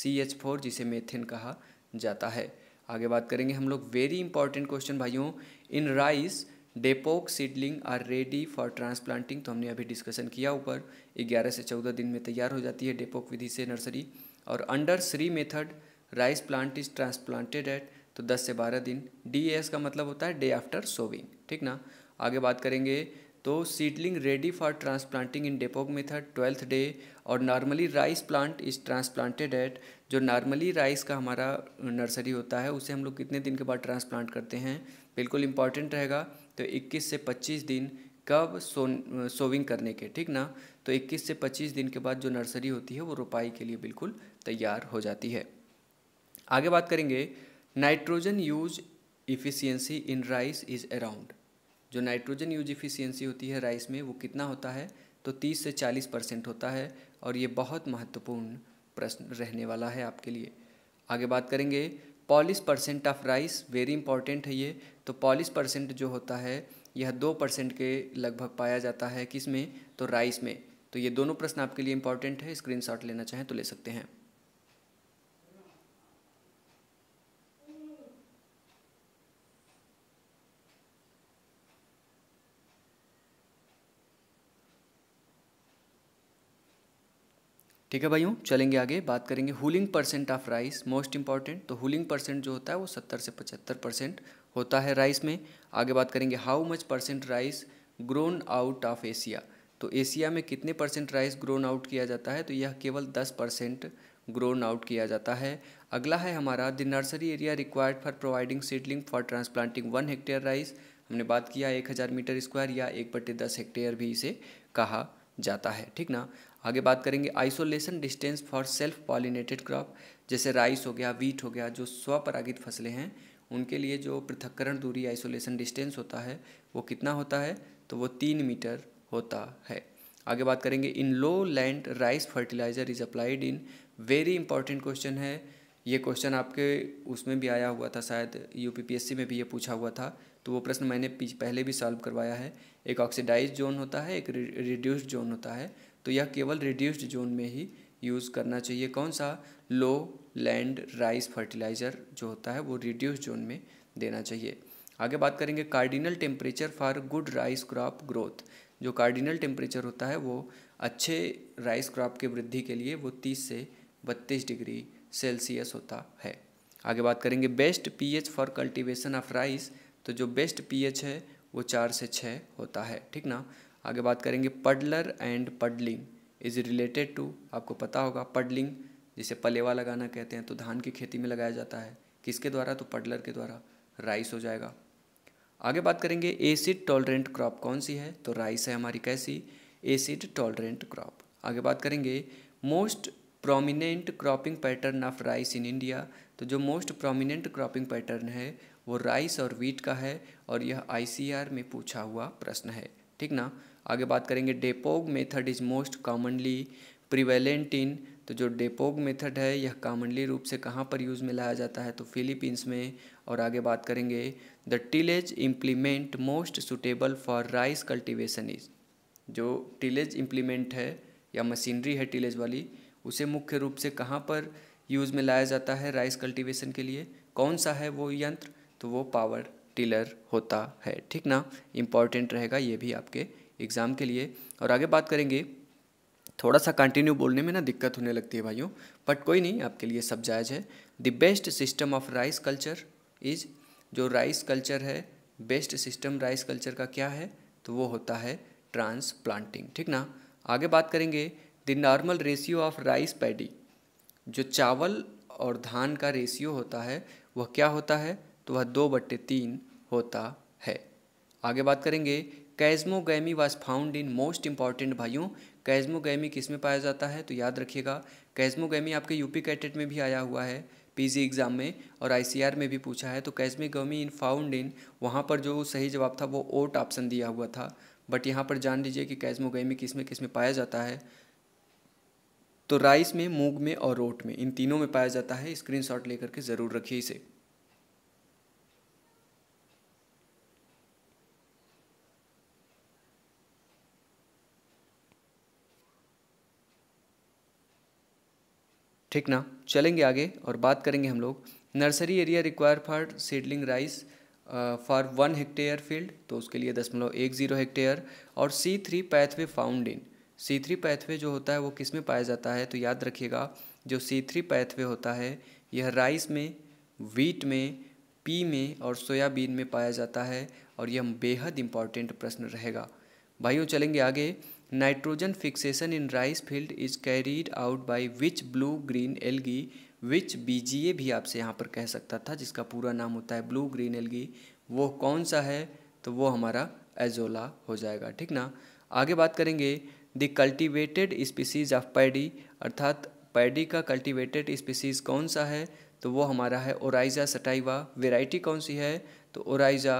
सी एच फोर जिसे मेथेन कहा जाता है आगे बात करेंगे हम लोग वेरी इंपॉर्टेंट क्वेश्चन भाइयों in rice dapog seedling are ready for transplanting तो हमने अभी डिस्कशन किया ऊपर ग्यारह से चौदह दिन में तैयार हो जाती है डेपोक विधि से नर्सरी और under SRI method rice plant is transplanted at तो दस से बारह दिन डी का मतलब होता है डे आफ्टर सोविंग ठीक ना आगे बात करेंगे तो seedling ready for transplanting in dapog method twelfth day और normally rice plant is transplanted at जो नॉर्मली राइस का हमारा नर्सरी होता है उसे हम लोग कितने दिन के बाद ट्रांसप्लांट करते हैं बिल्कुल इंपॉर्टेंट रहेगा तो 21 से 25 दिन कब सो सोविंग करने के ठीक ना तो 21 से 25 दिन के बाद जो नर्सरी होती है वो रोपाई के लिए बिल्कुल तैयार हो जाती है आगे बात करेंगे nitrogen use efficiency in rice is around जो नाइट्रोजन यूज इफिशियंसी होती है राइस में वो कितना होता है तो 30 से 40 परसेंट होता है और ये बहुत महत्वपूर्ण प्रश्न रहने वाला है आपके लिए आगे बात करेंगे polish percent of rice very important है ये तो पॉलिस परसेंट जो होता है यह दो परसेंट के लगभग पाया जाता है किस में तो राइस में तो ये दोनों प्रश्न आपके लिए इंपॉर्टेंट है स्क्रीनशॉट लेना चाहें तो ले सकते हैं ठीक है भाइयों चलेंगे आगे बात करेंगे hulling percent of rice most important तो हुलिंग परसेंट जो होता है वो सत्तर से पचहत्तर परसेंट होता है राइस में आगे बात करेंगे how much percent rice grown out of Asia तो एशिया में कितने परसेंट राइस ग्रोन आउट किया जाता है तो यह केवल दस परसेंट ग्रोन आउट किया जाता है अगला है हमारा the nursery area required for providing seedling for transplanting one hectare rice हमने बात किया एक हज़ार मीटर स्क्वायर या एक बटे दस हेक्टेयर भी इसे कहा जाता है ठीक ना आगे बात करेंगे isolation distance for self pollinated crop जैसे राइस हो गया वीट हो गया जो स्वपरागित फसलें हैं उनके लिए जो पृथक्करण दूरी आइसोलेशन डिस्टेंस होता है वो कितना होता है तो वो तीन मीटर होता है आगे बात करेंगे in low land rice fertiliser is applied in very important question है ये क्वेश्चन आपके उसमें भी आया हुआ था शायद यू में भी ये पूछा हुआ था तो वो प्रश्न मैंने पहले भी सॉल्व करवाया है एक ऑक्सीडाइज जोन होता है एक रिड्यूस्ड जोन होता है तो यह केवल रिड्यूस्ड जोन में ही यूज़ करना चाहिए कौन सा लो लैंड राइस फर्टिलाइज़र जो होता है वो रिड्यूस जोन में देना चाहिए आगे बात करेंगे cardinal temperature for good rice crop growth जो कार्डिनल टेम्परेचर होता है वो अच्छे राइस क्रॉप के वृद्धि के लिए वो तीस से बत्तीस डिग्री सेल्सियस होता है आगे बात करेंगे best pH for cultivation of rice तो जो बेस्ट पीएच है वो चार से छः होता है ठीक ना आगे बात करेंगे puddler and puddling is related to आपको पता होगा पडलिंग जिसे पलेवा लगाना कहते हैं तो धान की खेती में लगाया जाता है किसके द्वारा तो पडलर के द्वारा राइस हो जाएगा आगे बात करेंगे एसिड टॉलरेंट क्रॉप कौन सी है तो राइस है हमारी कैसी एसिड टॉलरेंट क्रॉप आगे बात करेंगे most prominent cropping pattern of rice in India तो जो मोस्ट प्रोमिनेंट क्रॉपिंग पैटर्न है वो राइस और वीट का है और यह आईसीआर में पूछा हुआ प्रश्न है ठीक ना आगे बात करेंगे dapog method is most commonly prevalent in तो जो डेपोग मेथड है यह कॉमनली रूप से कहाँ पर यूज़ में लाया जाता है तो फिलीपींस में और आगे बात करेंगे the tillage implement most suitable for rice cultivation is जो टिलेज इम्प्लीमेंट है या मशीनरी है टिलेज वाली उसे मुख्य रूप से कहाँ पर यूज़ में लाया जाता है राइस कल्टिवेशन के लिए कौन सा है वो यंत्र तो वो पावर टिलर होता है ठीक ना इम्पॉर्टेंट रहेगा ये भी आपके एग्ज़ाम के लिए और आगे बात करेंगे थोड़ा सा कंटिन्यू बोलने में ना दिक्कत होने लगती है भाइयों बट कोई नहीं आपके लिए सब जायज़ है the best system of rice culture is जो राइस कल्चर है बेस्ट सिस्टम राइस कल्चर का क्या है तो वो होता है ट्रांसप्लांटिंग ठीक ना आगे बात करेंगे the normal ratio of rice paddy जो चावल और धान का रेशियो होता है वह क्या होता है तो वह दो बट्टे तीन होता है आगे बात करेंगे cleistogamy was found in most important भाइयों कैजमोगैमी किस में पाया जाता है तो याद रखिएगा कैजमोगैमी आपके यूपी कैटेट में भी आया हुआ है पीजी एग्ज़ाम में और आईसीआर में भी पूछा है तो कैजमोगैमी इन फाउंड इन वहाँ पर जो सही जवाब था वो ओट ऑप्शन दिया हुआ था बट यहाँ पर जान लीजिए कि कैजमोगैमी किस में किस में पाया जाता है तो राइस में मूंग में और ओट में इन तीनों में पाया जाता है स्क्रीनशॉट लेकर के ज़रूर रखिए इसे ठीक ना चलेंगे आगे और बात करेंगे हम लोग nursery area require for seedling rice for one hectare field तो उसके लिए दशमलव एक जीरो हेक्टेयर और C three pathway found in C three pathway जो होता है वो किस में पाया जाता है तो याद रखिएगा जो सी थ्री पैथवे होता है यह राइस में वीट में पी में और सोयाबीन में पाया जाता है और यह बेहद इंपॉर्टेंट प्रश्न रहेगा भाइयों चलेंगे आगे nitrogen fixation in rice field is carried out by which blue green algae which BGA भी आपसे यहाँ पर कह सकता था जिसका पूरा नाम होता है ब्लू ग्रीन एलगी वो कौन सा है तो वो हमारा एजोला हो जाएगा ठीक ना आगे बात करेंगे the cultivated species of paddy अर्थात पैडी का कल्टिवेटेड स्पीसीज कौन सा है तो वो हमारा है ओराइजा सटाइवा वेराइटी कौन सी है तो ओराइजा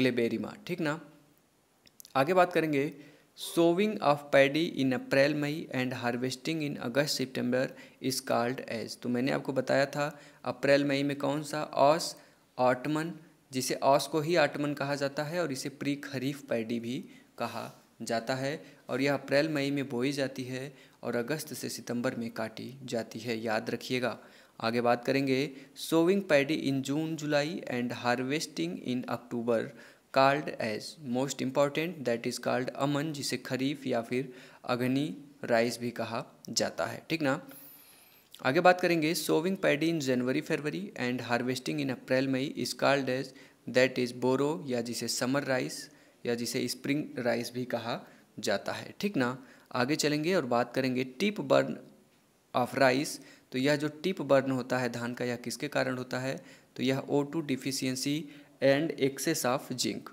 ग्लेबेरिमा ठीक ना आगे बात करेंगे sowing of paddy in April May and harvesting in August September is called as तो मैंने आपको बताया था अप्रैल मई में कौन सा औस ऑटमन जिसे औस को ही ऑटमन कहा जाता है और इसे प्री खरीफ पैडी भी कहा जाता है और यह अप्रैल मई में बोई जाती है और अगस्त से सितंबर में काटी जाती है याद रखिएगा आगे बात करेंगे sowing paddy in June July and harvesting in October called as most important that is called Aman जिसे खरीफ या फिर अग्नि राइस भी कहा जाता है ठीक ना आगे बात करेंगे sowing paddy in January February and harvesting in April May is called as that is Boro या जिसे समर राइस या जिसे स्प्रिंग राइस भी कहा जाता है ठीक ना आगे चलेंगे और बात करेंगे टिप बर्न ऑफ राइस तो यह जो टिप बर्न होता है धान का यह किसके कारण होता है तो यह O two deficiency and excess of zinc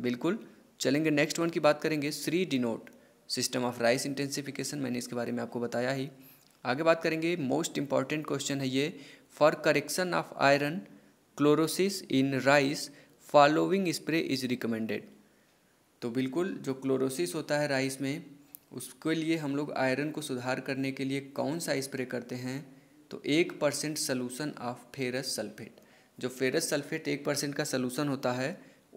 बिल्कुल चलेंगे नेक्स्ट वन की बात करेंगे SRI denote system of rice intensification मैंने इसके बारे में आपको बताया ही आगे बात करेंगे मोस्ट इम्पॉर्टेंट क्वेश्चन है ये for correction of iron chlorosis in rice following spray is recommended तो बिल्कुल जो क्लोरोसिस होता है राइस में उसके लिए हम लोग आयरन को सुधार करने के लिए कौन सा स्प्रे करते हैं तो एक percent solution of ferrous sulphate जो फेरस सल्फेट एक परसेंट का सलूशन होता है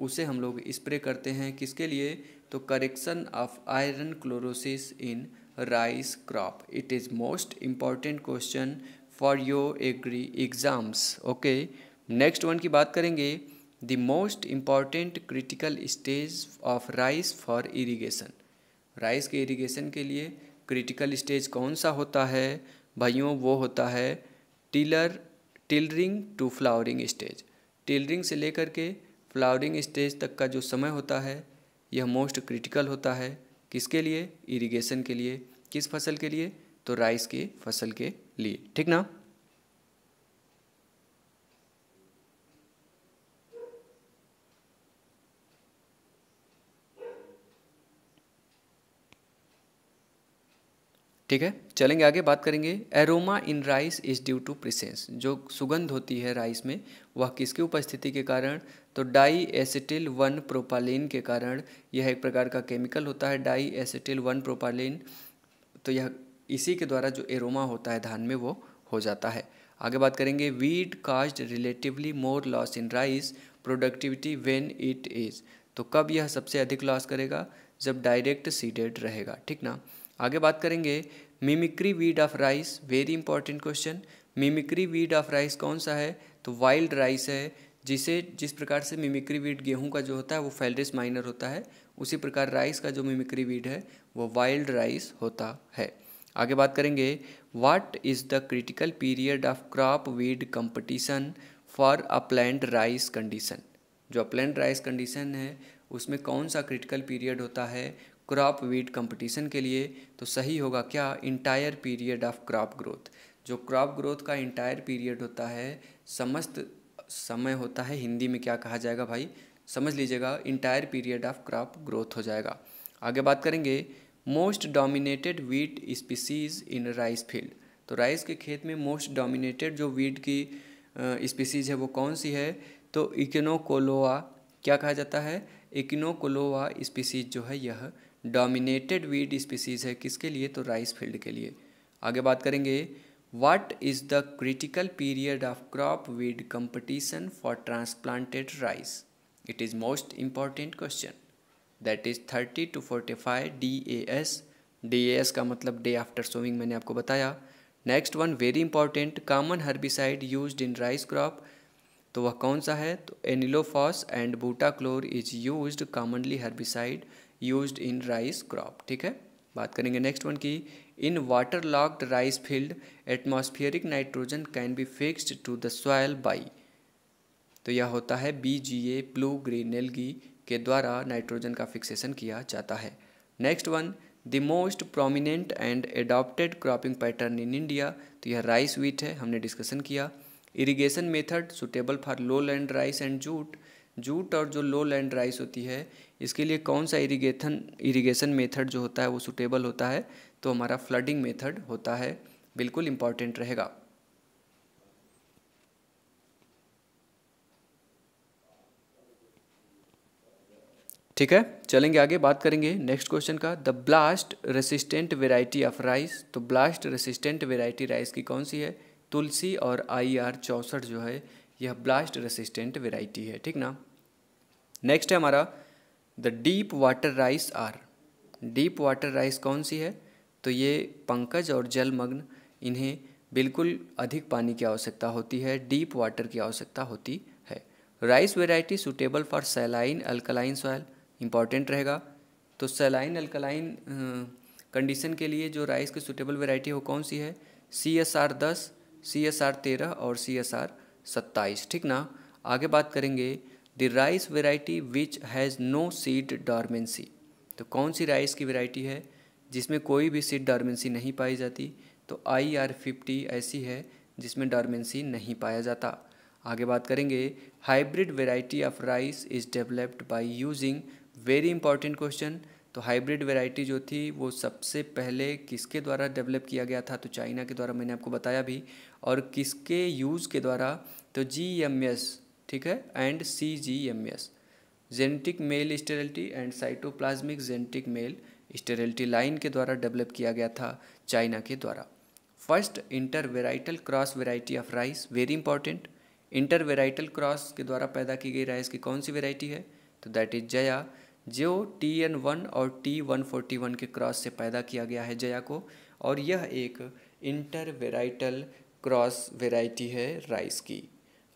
उसे हम लोग स्प्रे करते हैं किसके लिए तो correction of iron chlorosis in rice crop it is most important question for your agri exams okay next one की बात करेंगे the most important critical stage of rice for irrigation rice के इरीगेशन के लिए क्रिटिकल स्टेज कौन सा होता है भाइयों वो होता है tiller tillering to flowering stage tillering से लेकर के फ्लावरिंग स्टेज तक का जो समय होता है यह मोस्ट क्रिटिकल होता है किसके लिए इरिगेशन के लिए किस फसल के लिए तो राइस के फसल के लिए ठीक ना ठीक है चलेंगे आगे बात करेंगे aroma in rice is due to presence जो सुगंध होती है राइस में वह किसकी उपस्थिति के कारण तो डाई एसिटिल वन प्रोपालिन के कारण यह एक प्रकार का केमिकल होता है डाई एसिटिल वन प्रोपालिन तो यह इसी के द्वारा जो एरोमा होता है धान में वो हो जाता है आगे बात करेंगे weed cause relatively more loss in rice productivity when it is तो कब यह सबसे अधिक लॉस करेगा जब डायरेक्ट सीडेड रहेगा ठीक ना आगे बात करेंगे mimicry weed of rice very important question mimicry weed of rice कौन सा है तो वाइल्ड राइस है जिसे जिस प्रकार से मिमिक्री वीड गेहूं का जो होता है वो फेलरिस माइनर होता है उसी प्रकार राइस का जो मिमिक्री वीड है वो वाइल्ड राइस होता है आगे बात करेंगे what is the critical period of crop weed competition for upland rice condition जो अपलैंड राइस कंडीशन है उसमें कौन सा क्रिटिकल पीरियड होता है क्रॉप वीट कंपटीशन के लिए तो सही होगा क्या entire period of crop growth जो क्रॉप ग्रोथ का इंटायर पीरियड होता है समस्त समय होता है हिंदी में क्या कहा जाएगा भाई समझ लीजिएगा entire period of crop growth हो जाएगा आगे बात करेंगे most dominated weed species in rice field तो राइस के खेत में मोस्ट डोमिनेटेड जो वीट की स्पीसीज है वो कौन सी है तो इक्नोकोलोआ क्या कहा जाता है इक्नोकोलोआ स्पीसीज जो है यह डोमिनेटेड वीट स्पीसीज़ है किसके लिए तो राइस फील्ड के लिए आगे बात करेंगे what is the critical period of crop weed competition for transplanted rice it is most important question that is thirty to forty five D A S D A S का मतलब day after sowing मैंने आपको बताया next one very important common herbicide use in rice crop तो वह कौन सा है तो anilofos and butachlor is use commonly herbicide use in rice crop ठीक है बात करेंगे नेक्स्ट वन की in water logged rice field atmospheric nitrogen can be fixed to the soil by तो यह होता है B G A blue green algae के द्वारा नाइट्रोजन का फिक्सेशन किया जाता है next one the most prominent and adopted cropping pattern in India तो यह राइस व्हीट है हमने डिस्कशन किया irrigation method suitable for low land rice and jute jute और जो लो लैंड राइस होती है इसके लिए कौन सा इरीगेथन इरीगेशन मेथड जो होता है वो सुटेबल होता है तो हमारा फ्लडिंग मेथड होता है बिल्कुल इम्पॉर्टेंट रहेगा ठीक है चलेंगे आगे बात करेंगे नेक्स्ट क्वेश्चन का the blast resistant variety of rice तो ब्लास्ट रेसिस्टेंट वेराइटी राइस की कौन सी है तुलसी और आई आर चौंसठ जो है यह ब्लास्ट रेसिस्टेंट वेराइटी है ठीक ना नेक्स्ट है हमारा the deep water rice are deep water rice कौन सी है तो ये पंकज और जलमग्न इन्हें बिल्कुल अधिक पानी की आवश्यकता होती है डीप वाटर की आवश्यकता होती है rice variety suitable for saline alkaline soil important रहेगा तो सेलाइन अल्कलाइन कंडीशन के लिए जो राइस की सुटेबल वेराइटी वो कौन सी है सी एस आर दस सी एस आर तेरह और सी एस आर सत्ताईस ठीक ना आगे बात करेंगे the rice variety which has no seed dormancy तो कौन सी राइस की वेराइटी है जिसमें कोई भी सीड डॉर्मेंसी नहीं पाई जाती तो आई आर फिफ्टी ऐसी है जिसमें डॉर्मेंसी नहीं पाया जाता आगे बात करेंगे hybrid variety of rice is developed by using very important question तो हाइब्रिड वेराइटी जो थी वो सबसे पहले किसके द्वारा डेवलप किया गया था तो चाइना के द्वारा मैंने आपको बताया भी और किसके यूज़ के द्वारा तो जी एम एस ठीक है and C G M S genetic male sterility and cytoplasmic genetic male sterility line के द्वारा डेवलप किया गया था चाइना के द्वारा first intervarietal cross variety of rice very important intervarietal cross के द्वारा पैदा की गई राइस की कौन सी वेराइटी है तो दैट इज जया जो टी एन वन और टी वन फोर्टी वन के क्रॉस से पैदा किया गया है जया को और यह एक इंटर वेराइटल क्रॉस वेराइटी है राइस की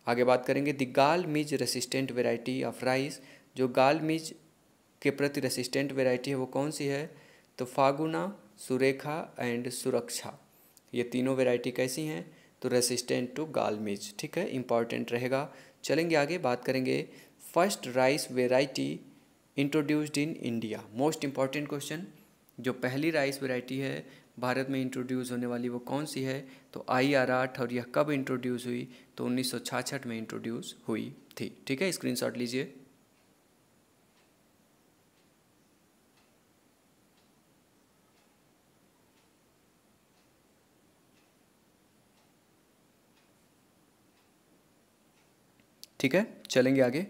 आगे बात करेंगे the gall midge resistant variety of rice जो गाल मिज के प्रति रेसिस्टेंट वेराइटी है वो कौन सी है तो फागुना सुरेखा एंड सुरक्षा ये तीनों वेराइटी कैसी हैं तो रेसिस्टेंट टू गाल मिज ठीक है इम्पॉर्टेंट रहेगा चलेंगे आगे बात करेंगे first rice variety introduced in India most important question जो पहली राइस वेराइटी है भारत में इंट्रोड्यूस होने वाली वो कौन सी है तो आई आर आठ और यह कब इंट्रोड्यूस हुई तो उन्नीस में इंट्रोड्यूस हुई थी ठीक है स्क्रीन लीजिए ठीक है चलेंगे आगे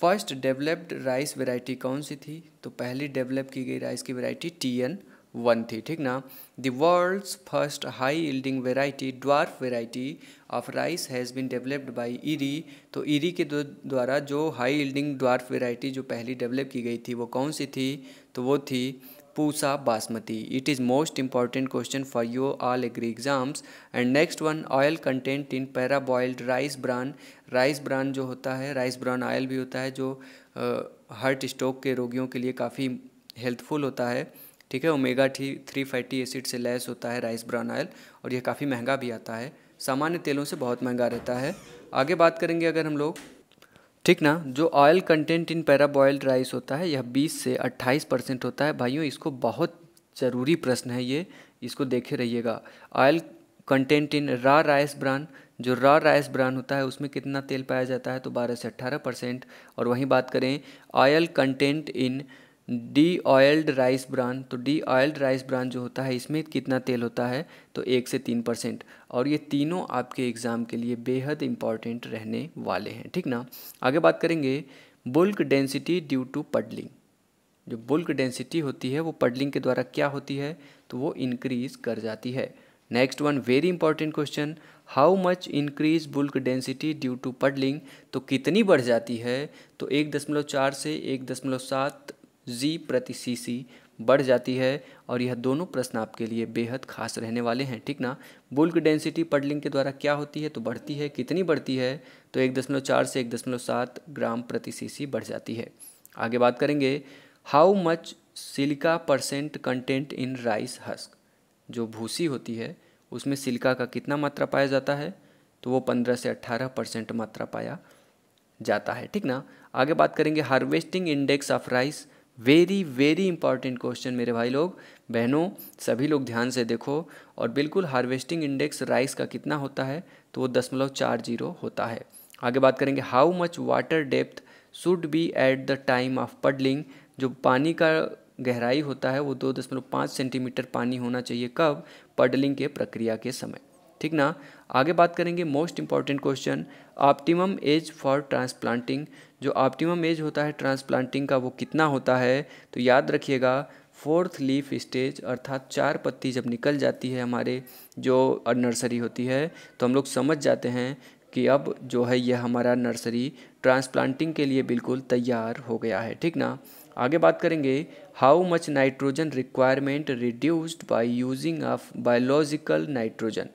फर्स्ट डेवलप्ड राइस वैरायटी कौन सी थी तो पहली डेवलप की गई राइस की वैरायटी टी एन वन थी ठीक ना the world's first high yielding variety dwarf variety of rice has been developed by IRRI तो ईरी के द्वारा जो हाई इल्डिंग ड्वार्फ वेराइटी जो पहली डेवलप की गई थी वो कौन सी थी तो वो थी Pusa basmati it is most important question for your all agri exams and next one oil content in parboiled rice bran rice bran जो होता है राइस ब्रांड ऑयल भी होता है जो हार्ट स्ट्रोक के रोगियों के लिए काफ़ी हेल्थफुल होता है ठीक है omega three three fatty acid से लैस होता है राइस ब्राउन ऑयल और यह काफ़ी महंगा भी आता है सामान्य तेलों से बहुत महंगा रहता है आगे बात करेंगे अगर हम लोग ठीक ना जो oil content in parboiled rice होता है यह 20 से 28 परसेंट होता है भाइयों इसको बहुत ज़रूरी प्रश्न है ये इसको देखे रहिएगा ऑयल कंटेंट इन रा राइस ब्रान जो रा राइस ब्रान होता है उसमें कितना तेल पाया जाता है तो 12 से 18 परसेंट और वहीं बात करें oil content in de oiled rice bran तो डी ऑयल्ड राइस ब्रान जो होता है इसमें कितना तेल होता है तो एक से तीन परसेंट और ये तीनों आपके एग्ज़ाम के लिए बेहद इम्पॉर्टेंट रहने वाले हैं ठीक ना आगे बात करेंगे bulk density due to puddling जो बुल्क डेंसिटी होती है वो पडलिंग के द्वारा क्या होती है तो वो इंक्रीज कर जाती है next one very important question how much increase bulk density due to puddling तो कितनी बढ़ जाती है तो एक दशमलव चार से एक दशमलव सात जी प्रति सीसी बढ़ जाती है और यह दोनों प्रश्न आपके लिए बेहद खास रहने वाले हैं ठीक ना बुल्क डेंसिटी पडलिंग के द्वारा क्या होती है तो बढ़ती है कितनी बढ़ती है तो एक दशमलव चार से एक दशमलव सात ग्राम प्रति सीसी बढ़ जाती है आगे बात करेंगे how much silica percent content in rice husk जो भूसी होती है उसमें सिलिका का कितना मात्रा पाया जाता है तो वो पंद्रह से अट्ठारह परसेंट मात्रा पाया जाता है ठीक ना आगे बात करेंगे harvesting index of rice very very important question मेरे भाई लोग बहनों सभी लोग ध्यान से देखो और बिल्कुल हार्वेस्टिंग इंडेक्स राइस का कितना होता है तो वो दशमलव चार जीरो होता है आगे बात करेंगे how much water depth should be at the time of puddling जो पानी का गहराई होता है वो दो दशमलव पाँच सेंटीमीटर पानी होना चाहिए कब पडलिंग के प्रक्रिया के समय ठीक ना आगे बात करेंगे most important question optimum age for transplanting जो ऑप्टिमम एज होता है ट्रांसप्लांटिंग का वो कितना होता है तो याद रखिएगा फोर्थ लीफ स्टेज अर्थात चार पत्ती जब निकल जाती है हमारे जो नर्सरी होती है तो हम लोग समझ जाते हैं कि अब जो है यह हमारा नर्सरी ट्रांसप्लांटिंग के लिए बिल्कुल तैयार हो गया है ठीक ना आगे बात करेंगे how much nitrogen requirement reduced by using of biological nitrogen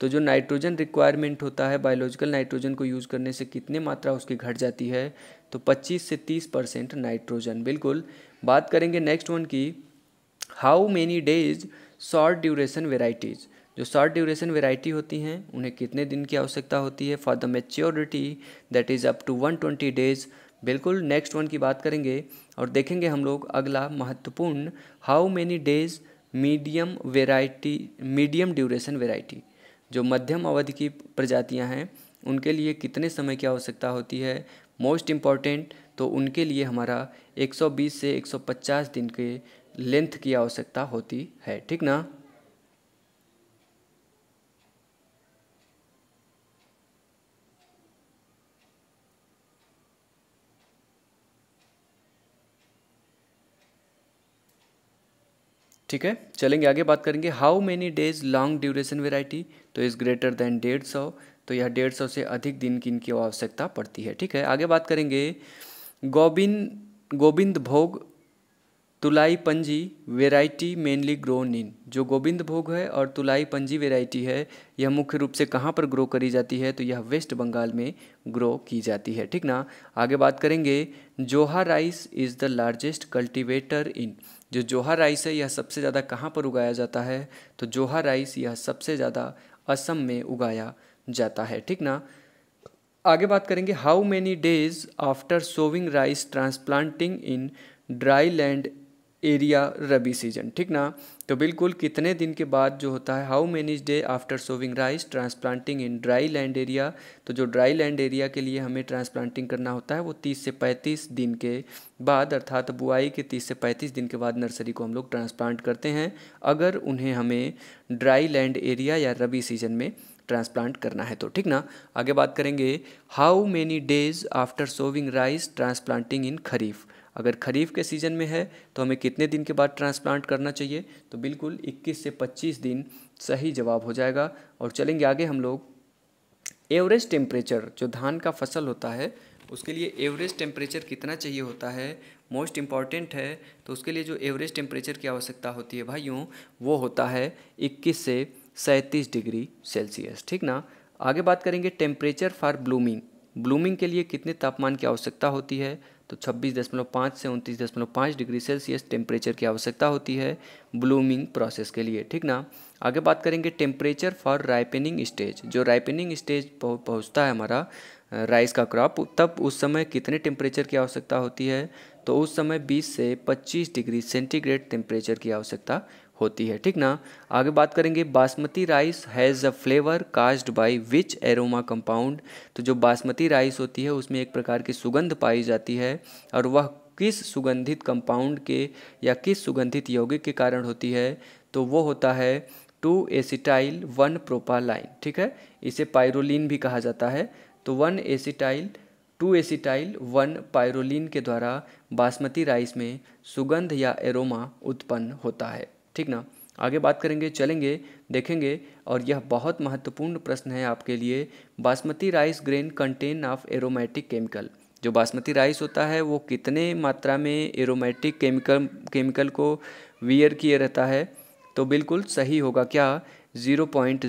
तो जो नाइट्रोजन रिक्वायरमेंट होता है बायोलॉजिकल नाइट्रोजन को यूज़ करने से कितने मात्रा उसकी घट जाती है तो 25 से 30 परसेंट नाइट्रोजन बिल्कुल बात करेंगे नेक्स्ट वन की how many days short duration varieties जो शॉर्ट ड्यूरेशन वेराइटी होती हैं उन्हें कितने दिन की आवश्यकता होती है for the maturity that is up to one twenty days बिल्कुल नेक्स्ट वन की बात करेंगे और देखेंगे हम लोग अगला महत्वपूर्ण how many days medium variety medium duration variety जो मध्यम अवधि की प्रजातियां हैं उनके लिए कितने समय की आवश्यकता होती है मोस्ट इम्पॉर्टेंट तो उनके लिए हमारा 120 से 150 दिन के लेंथ की आवश्यकता होती है ठीक ना ठीक है चलेंगे आगे बात करेंगे how many days long duration variety तो इज़ ग्रेटर देन डेढ़ सौ तो यह डेढ़ सौ से अधिक दिन की इनकी आवश्यकता पड़ती है ठीक है आगे बात करेंगे गोबिंद गोविंद भोग तुलाई पंजी वेराइटी मेनली ग्रोन इन जो गोविंद भोग है और तुलाई पंजी वेराइटी है यह मुख्य रूप से कहाँ पर ग्रो करी जाती है तो यह वेस्ट बंगाल में ग्रो की जाती है ठीक ना आगे बात करेंगे Joha rice is the largest cultivator in जो जोहा राइस है यह सबसे ज़्यादा कहाँ पर उगाया जाता है तो जोहा राइस यह सबसे ज़्यादा असम में उगाया जाता है ठीक ना आगे बात करेंगे how many days after sowing rice transplanting in dry land area rabi season ठीक ना तो बिल्कुल कितने दिन के बाद जो होता है how many day after sowing rice transplanting in dry land area तो जो ड्राई लैंड एरिया के लिए हमें ट्रांसप्लांटिंग करना होता है वो 30 से 35 दिन के बाद अर्थात बुआई के 30 से 35 दिन के बाद नर्सरी को हम लोग ट्रांसप्लांट करते हैं अगर उन्हें हमें ड्राई लैंड एरिया या रबी सीजन में ट्रांसप्लांट करना है तो ठीक ना आगे बात करेंगे how many days after sowing rice transplanting in kharif अगर खरीफ के सीज़न में है तो हमें कितने दिन के बाद ट्रांसप्लांट करना चाहिए तो बिल्कुल 21 से 25 दिन सही जवाब हो जाएगा और चलेंगे आगे हम लोग एवरेज टेम्परेचर जो धान का फसल होता है उसके लिए एवरेज टेम्परेचर कितना चाहिए होता है मोस्ट इम्पॉर्टेंट है तो उसके लिए जो एवरेज टेम्परेचर की आवश्यकता होती है भाइयों वो होता है इक्कीस से सैंतीस डिग्री सेल्सियस ठीक ना आगे बात करेंगे टेम्परेचर फॉर ब्लूमिंग ब्लूमिंग के लिए कितने तापमान की आवश्यकता होती है तो 26.5 से 29.5 डिग्री सेल्सियस टेम्परेचर की आवश्यकता होती है ब्लूमिंग प्रोसेस के लिए ठीक ना आगे बात करेंगे टेम्परेचर फॉर राइपनिंग स्टेज जो राइपनिंग स्टेज पहुंचता है हमारा राइस का क्रॉप तब उस समय कितने टेम्परेचर की आवश्यकता होती है तो उस समय 20 से 25 डिग्री सेंटीग्रेड टेम्परेचर की आवश्यकता होती है ठीक ना आगे बात करेंगे basmati rice has a flavour caused by which aroma compound तो जो बासमती राइस होती है उसमें एक प्रकार की सुगंध पाई जाती है और वह किस सुगंधित कंपाउंड के या किस सुगंधित यौगिक के कारण होती है तो वो होता है टू एसिटाइल वन प्रोपालाइन ठीक है इसे पायरोलिन भी कहा जाता है तो one acetyl two acetyl one pyrroline के द्वारा बासमती राइस में सुगंध या एरोमा उत्पन्न होता है ठीक ना आगे बात करेंगे चलेंगे देखेंगे और यह बहुत महत्वपूर्ण प्रश्न है आपके लिए basmati rice grain contain of aromatic chemical जो बासमती राइस होता है वो कितने मात्रा में एरोमेटिक केमिकल केमिकल को वियर किए रहता है तो बिल्कुल सही होगा क्या 0.09 पॉइंट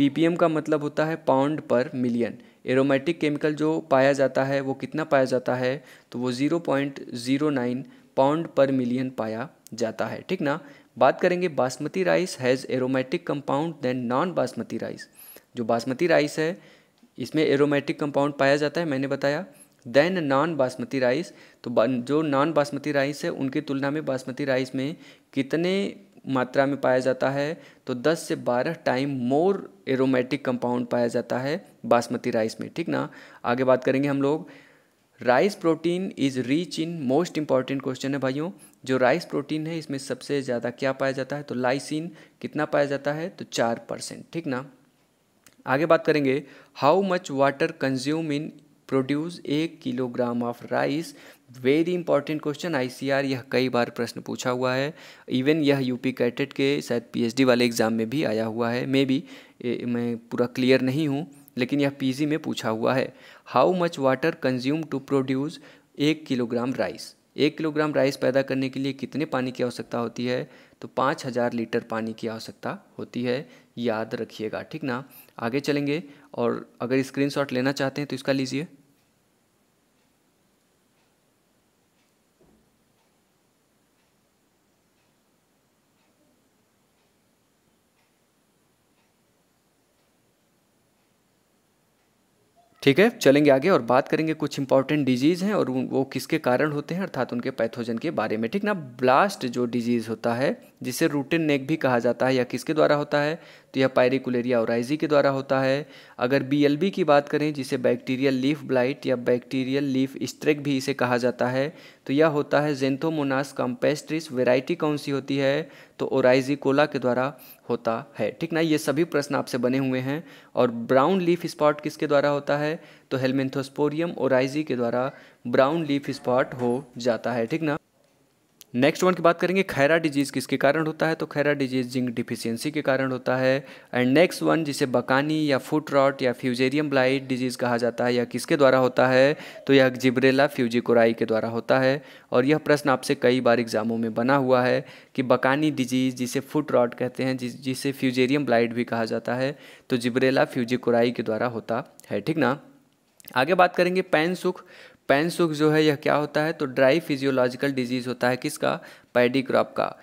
ppm का मतलब होता है पाउंड पर मिलियन एरोमेटिक केमिकल जो पाया जाता है वो कितना पाया जाता है तो वो 0.09 पाउंड पर मिलियन पाया जाता है ठीक ना बात करेंगे basmati rice has aromatic compound than non basmati rice जो बासमती राइस है इसमें एरोमेटिक कंपाउंड पाया जाता है मैंने बताया देन नॉन बासमती राइस तो जो नॉन बासमती राइस है उनकी तुलना में बासमती राइस में कितने मात्रा में पाया जाता है तो 10 से 12 टाइम मोर एरोमेटिक कंपाउंड पाया जाता है बासमती राइस में ठीक ना आगे बात करेंगे हम लोग rice protein is rich in most important question है भाइयों जो राइस प्रोटीन है इसमें सबसे ज़्यादा क्या पाया जाता है तो लाइसिन कितना पाया जाता है तो चार परसेंट ठीक ना आगे बात करेंगे how much water consume in produce एक kilogram of rice very important question आई यह कई बार प्रश्न पूछा हुआ है इवन यह यूपी कैटेट के शायद पीएचडी वाले एग्जाम में भी आया हुआ है मे बी मैं पूरा क्लियर नहीं हूँ लेकिन यह पीजी में पूछा हुआ है how much water consume to produce एक किलोग्राम राइस एक किलोग्राम राइस पैदा करने के लिए कितने पानी की आवश्यकता होती है तो पाँच हज़ार लीटर पानी की आवश्यकता होती है याद रखिएगा ठीक ना आगे चलेंगे और अगर स्क्रीनशॉट लेना चाहते हैं तो इसका लीजिए ठीक है चलेंगे आगे और बात करेंगे कुछ इंपॉर्टेंट डिजीज़ हैं और वो किसके कारण होते हैं अर्थात उनके पैथोजन के बारे में ठीक ना ब्लास्ट जो डिजीज़ होता है जिसे रूटिन नेक भी कहा जाता है या किसके द्वारा होता है तो यह पायरिकुलेरिया ओराइजी के द्वारा होता है अगर बीएलबी की बात करें जिसे बैक्टीरियल लीफ ब्लाइट या बैक्टीरियल लीफ स्ट्रेक भी इसे कहा जाता है तो यह होता है जेंथोमोनास कम्पेस्ट्रिस वेराइटी कौन सी होती है तो ओराइजी कोला के द्वारा होता है ठीक ना ये सभी प्रश्न आपसे बने हुए हैं और ब्राउन लीफ स्पॉट किसके द्वारा होता है तो हेलमेंथोस्पोरियम ओराइजी के द्वारा ब्राउन लीफ स्पॉट हो जाता है ठीक ना नेक्स्ट वन की बात करेंगे खैरा डिजीज़ किसके कारण होता है तो खैरा डिजीज़ जिंक डिफिशियंसी के कारण होता है एंड नेक्स्ट वन जिसे बकानी या फुट रॉट या फ्यूजेरियम ब्लाइट डिजीज़ कहा जाता है या किसके द्वारा होता है तो यह जिब्रेला फ्यूजिकोराई के द्वारा होता है और यह प्रश्न आपसे कई बार एग्जामों में बना हुआ है कि बकानी डिजीज़ जिसे फुट रॉट कहते हैं जिसे फ्यूजेरियम ब्लाइट भी कहा जाता है तो जिब्रेला फ्यूजिकोराई के द्वारा होता है ठीक ना आगे बात करेंगे पैन सुख पैन सुख जो है यह क्या होता है तो ड्राई फिजियोलॉजिकल डिजीज़ होता है किसका पैडी क्रॉप का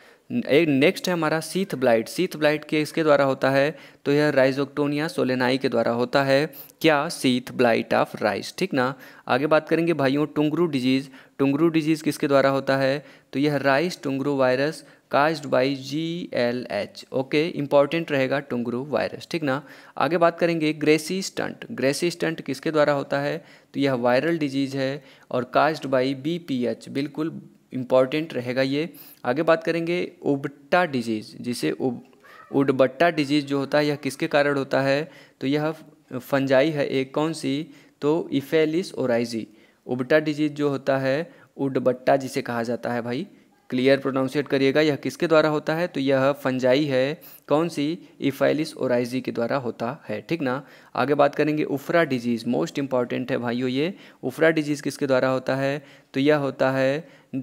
एक नेक्स्ट है हमारा सीथ ब्लाइट सीथ ब्लाइट के इसके द्वारा होता है तो यह राइजोक्टोनिया सोलेनाई के द्वारा होता है क्या सीथ ब्लाइट ऑफ राइस ठीक ना आगे बात करेंगे भाइयों टुंगरू डिजीज़ टुंगरू डिजीज़ किसके द्वारा होता है तो यह rice tungro virus caused by G L H okay important रहेगा टुंगरू वायरस ठीक ना आगे बात करेंगे ग्रेसी स्टंट ग्रेसी स्टंट किसके द्वारा होता है तो यह वायरल डिजीज़ है और caused by B P H बिल्कुल इंपॉर्टेंट रहेगा ये आगे बात करेंगे उबट्टा डिजीज़ जिसे उब उडबट्टा डिजीज़ जो होता है यह किसके कारण होता है तो यह फंजाई है एक कौन सी तो इफेलिस ओराइजी उबटा डिजीज़ जो होता है उडबट्टा जिसे कहा जाता है भाई क्लियर प्रोनाउंसिएट करिएगा यह किसके द्वारा होता है तो यह फंजाई है कौन सी इफाइलिस ओराइजी के द्वारा होता है ठीक ना आगे बात करेंगे उफरा डिजीज़ मोस्ट इंपॉर्टेंट है भाइयों ये उफरा डिजीज़ किसके द्वारा होता है तो यह होता है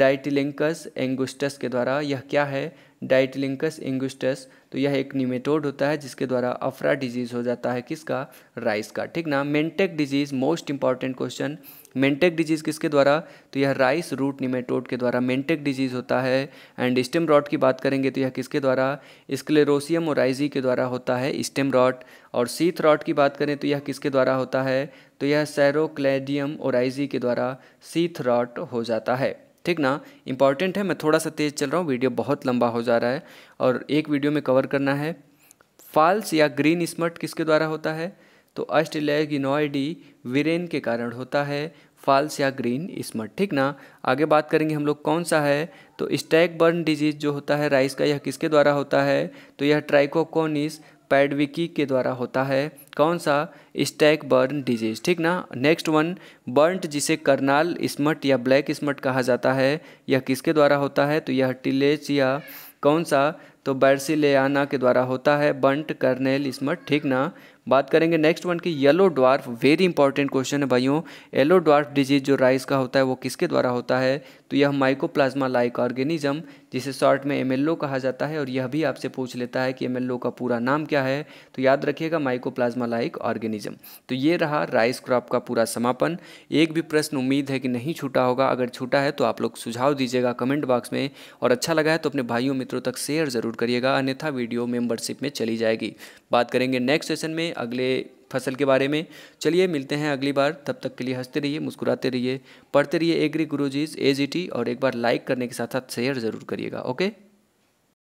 डाइटिलिंकस एंगुस्टस के द्वारा यह क्या है डाइटलिंकस इंगुस्टस तो यह एक निमेटोड होता है जिसके द्वारा अफरा डिजीज़ हो जाता है किसका राइस का ठीक ना mentek disease most important question mentek disease किसके द्वारा तो यह राइस रूट निमेटोड के द्वारा मेंटेक डिजीज़ होता है एंड स्टेम रॉड की बात करेंगे तो यह किसके द्वारा स्क्लेरोसियम ओराइजी के द्वारा होता है स्टेम रॉड और सीथ रॉड की बात करें तो यह किसके द्वारा होता है तो यह सैरोक्लेडियम ओराइजी के द्वारा सीथ रॉट हो जाता है ठीक ना इंपॉर्टेंट है मैं थोड़ा सा तेज़ चल रहा हूँ वीडियो बहुत लंबा हो जा रहा है और एक वीडियो में कवर करना है फाल्स या ग्रीन स्मर्ट किसके द्वारा होता है तो अस्टलेगिनॉइडी विरेन के कारण होता है फाल्स या ग्रीन स्मर्ट ठीक ना आगे बात करेंगे हम लोग कौन सा है तो स्टैक बर्न डिजीज जो होता है राइस का यह किसके द्वारा होता है तो यह ट्राइकोकोनिस पैडविकी के द्वारा होता है कौन सा स्टैक बर्न डिजीज ठीक ना नेक्स्ट वन बर्नट जिसे करनाल स्मट या ब्लैक स्मट कहा जाता है यह किसके द्वारा होता है तो यह टिलेज या कौन सा तो बैरसिलेना के द्वारा होता है बंट कर्नेल स्मट ठीक ना बात करेंगे नेक्स्ट वन की yellow dwarf very important question है भाइयों येलो ड्वार्फ डिजीज जो राइस का होता है वो किसके द्वारा होता है तो यह माइकोप्लाज्मा लाइक ऑर्गेनिज्म जिसे शॉर्ट में एम कहा जाता है और यह भी आपसे पूछ लेता है कि एम का पूरा नाम क्या है तो याद रखिएगा माइकोप्लाज्मा लाइक ऑर्गेनिज्म तो ये रहा राइस क्रॉप का पूरा समापन एक भी प्रश्न उम्मीद है कि नहीं छूटा होगा अगर छूटा है तो आप लोग सुझाव दीजिएगा कमेंट बॉक्स में और अच्छा लगा है तो अपने भाइयों मित्रों तक शेयर ज़रूर करिएगा अन्यथा वीडियो मेम्बरशिप में चली जाएगी बात करेंगे नेक्स्ट सेशन में अगले फसल के बारे में चलिए मिलते हैं अगली बार तब तक के लिए हंसते रहिए मुस्कुराते रहिए पढ़ते रहिए एग्री गुरुजीज एजीटी और एक बार लाइक करने के साथ साथ शेयर ज़रूर करिएगा ओके